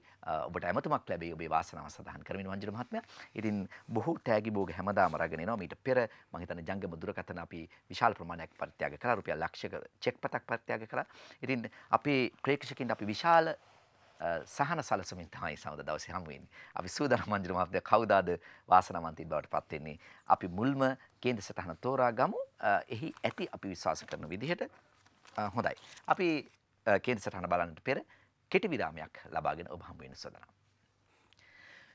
ඔබට ඇමතුමක් ලැබේ ඔබේ වාසනාව සඳහන් කරමින් වංජන මහත්මයා. ඉතින් බොහෝ තෑගි භෝග හැමදාම අරගෙන එනවා. ඊට පෙර මම හිතන්නේ ජංගම දුරකථන අපි විශාල ප්‍රමාණයක් පරිත්‍යාග කළා. රුපියල් ලක්ෂයක චෙක් පතක් පරිත්‍යාග කළා. ඉතින් අපේ ප්‍රේක්ෂකයින්ට අපි විශාල සහන සලසමින් තමයි සමද දවසේ හමු වෙන්නේ. අපි සූදානම් මන්දිර මහත්මයා කවුදාද වාසනාවන්තින් බවට පත් වෙන්නේ? අපි මුල්ම කේන්ද්‍ර සටහන තෝරා ගමු. එහි ඇති අපි විශ්වාස කරන විදිහට හොඳයි. අපි කේන්ද්‍ර සටහන බලන්නට පෙර කෙටි විරාමයක් ලබාගෙන ඔබ හමු වෙන සූදානම්.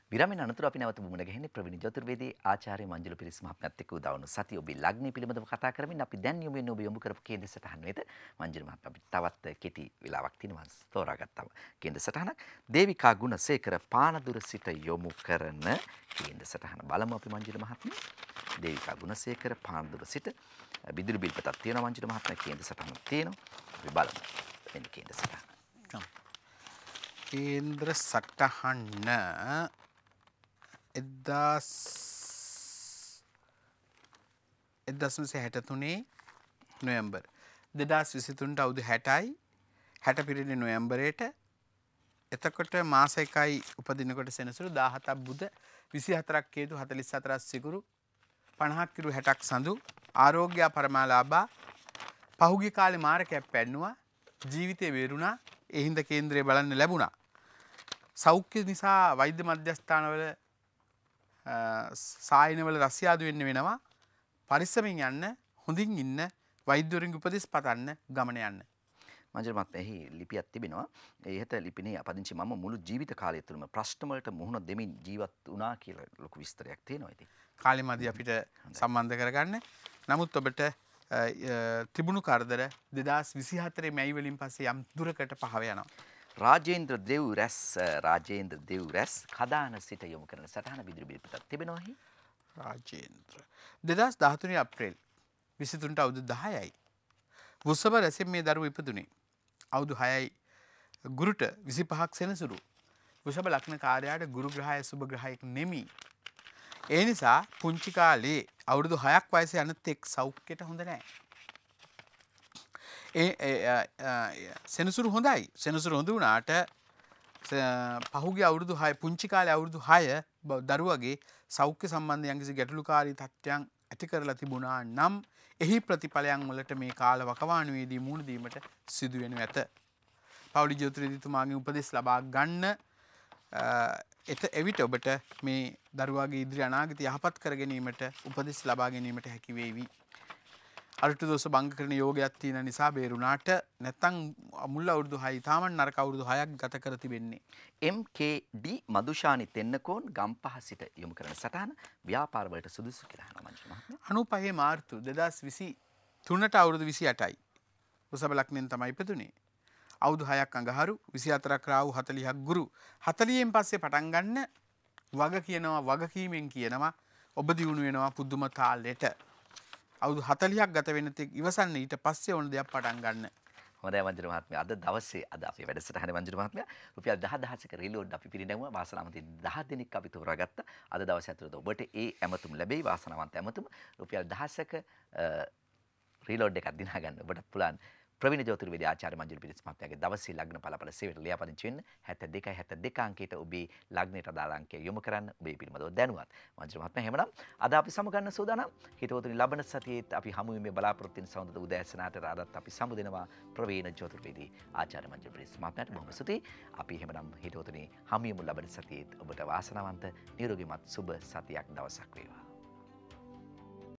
විරමෙන් අනතුර අපි නැවත බුමන ගහන්නේ ප්‍රවීණ ජතුර්වේදී ආචාර්ය මංජුල පිරිස් මහත්මයාත් එක්ක උදාවුණු සති ඔබේ ලග්නය පිළිබඳව කතා කරමින් අපි දැන් යොමු වෙන්නේ ඔබ යොමු කරපු කේන්ද්‍ර සටහන වෙත මංජුල මහත්මයා අපිට තවත් කෙටි වෙලාවක් තියෙනවා තෝරාගත්තා කේන්ද්‍ර සටහනක් දේවිකා ගුණසේකර පානදුර සිට යොමු කරන කේන්ද්‍ර සටහන බලමු අපි මංජුල මහත්මිය දේවිකා ගුණසේකර පානදුර සිට බිදුරු බිල්පතක් තියෙනවා මංජුල මහත්මයා කේන්ද්‍ර සටහනක් තියෙනවා අපි බලමු මෙන්න කේන්ද්‍ර සටහන කේන්ද්‍ර සටහන එදස් එදස්මසේ හැටතුනේ නොයම්බර් දෙදස් විසිතුන්ට අවුදු හැටයි හැට පිරිණි නොයම්බරයට එතකොට මාස එකයි උපදිනකොට සෙනසුරු දාහතක් බුද විසි හතරක් හේතු හතලිස් අතරස් සිකුරු පණහක්කිරු හැටක් සඳු ආරෝග්‍යා පරමාලාබා පහුගි කාලෙ මාරකැප් පැන්නවා ජීවිතය වේරුණා එහින්ද කේන්ද්‍රය බලන්න ලැබුණා. සෞඛ්‍ය නිසා වෛද්‍ය මධ්‍යස්ථානවල සායනවල රස්යාදු වෙන්න වෙනවා පරිස්සමින් යන්න හොඳින් ඉන්න වෛද්‍යවරින් උපදෙස් පතන්න ගමන යන්න. මජරමත් එහි ලිපියක් තිබෙනවා ඒහත ලිපිනේ අපදිංචි මම මුළු ජීවිත කාලය තුළම ප්‍රශ්නවලට මුහුණ දෙමින් ජීවත් වුණා කියලා ලොකු විස්තරයක් තියෙනවා ඉතින්. කාලෙ මදි අපිට සම්බන්ධ කරගන්න. නමුත් ඔබට තිබුණු කරදර 2024 මැයි වලින් පස්සේ යම් දුරකට පහව යනවා. රාජේන්ද්‍ර දෙව් රැස් රාජේන්ද්‍ර දෙව් රැස් කදාන සිට යොමු කරන සටහන බිදුරු බිල්පතක් තිබෙනවාහි රාජේන්ද්‍ර දෙදස් දහතුනි අප්‍රේල් විසිතුන්ට අවුදු දහයයි. වුස්සබ රැසින් මේ දරුව ඉපදුනේ. අවුදු හයයි ගුරුට විසි පහක් සෙනසුරු. වෘෂභ ලක්න කාර්යාට ගුරු ග්‍රහය සුභ ග්‍රහයෙක් නෙමී. ඒ නිසා පුංචි කාලේ අවුරුදු හයක් වයස යන තෙක් සෞඛ්‍යයට හොඳ නෑ. ඒ සෙනසුරු හොඳයි සෙනසුරු හොඳ වුණාට පහුගේ අවුරුදු හය පුංචිකාල අවුරුදු හය දරුවගේ සෞඛ්‍ය සම්බන්ධයන්කිසි ගැටලුකාරී තත්ත්වයන් ඇති කරලා තිබුණා නම් එහි ප්‍රතිඵලයන් වලට මේ කාල වකවානුවේදී මුණදීමට සිදුවෙනු ඇත. පවුලි ජෝත්‍රදීතුමාගේ උපදෙස් ලබා ගන්න එත එවිට ඔබට මේ දරුවාගේ ඉදිරි අනාගත යහපත් කරගැනීමට උපදෙස් ලබා ගැනීමට හැකිවේවී. අරට දොස බංග කරන යෝගයක් තියෙන නිසා බේරුණාට නැත්තං මුල් අවුරුදු හයි තාමන් නරක අවුරුදු හයක් ගත කර තිබෙන්නේ. MKD මදුෂානි තෙන්නකෝන් ගම්පහ සිට යොමු කරන සටහන ව්‍යාපාරවලට සුදුසු කියලා අහනවා මංජු මහත්මයා. 95 මාර්තු 2023ට අවුරුදු 28යි. උසබ ලග්නෙන් තමයි ඉපදුනේ. අවුරුදු 6ක් අඟහරු 24ක් රාහු 40ක් ගුරු 40න් පස්සේ පටන් ගන්න වග කියනවා වගකීමෙන් කියනවා ඔබ දියුණු වෙනවා පුදුම තාලෙට අවුදු හතලියක් ගත වෙන තෙක් ඉවසන්න ඊට පස්සේ ඕන දෙයක් පටන් ගන්න. හොඳයි වංජන මහත්මයා අද දවසේ අද අපි වැඩසටහනේ වංජන මහත්මයා රුපියල් 10000ක රිලෝඩ් අපි පිරිනැමුවා වාසනාවන්තයි 10 දිනක් අපි තෝරාගත්තා. අද දවසේ ඇතුළත ඔබට ඒ ඇමතුම් ලැබෙයි වාසනාවන්ත ඇමතුම රුපියල් 1000ක රිලෝඩ් එකක් දිනා ගන්න ඔබට පුළුවන්. ප්‍රවීණ ජෝතිර්වේද ආචාර්ය මංජුල පිරිස් මහත්මයාගේ දවසේ ලග්න ඵලපල සේවයට ලියාපදිංචි වෙන්න 72 72 අංකයට ඔබේ ලග්නයට අදාළ අංකය යොමු කරන්න ඔබේ පිළිබඳව දැනුවත්. මංජුල මහත්මයා එහෙමනම් අද අපි සමු ගන්න සූදානම් හිතවතුනි ලබන සතියේත් අපි හමු වෙමේ බලාපොරොත්තු වෙන සෞන්දර්ය උදෑසනාට අදත් අපි සමු දෙනවා ප්‍රවීණ ජෝතිර්වේද ආචාර්ය මංජුල පිරිස් මහත්මයාට බොහොම ස්තුතියි. අපි එහෙමනම් හිතවතුනි හමු වෙමු ලබන සතියේත් ඔබට වාසනාවන්ත නිරෝගීමත් සුබ සතියක් දවසක් වේවා.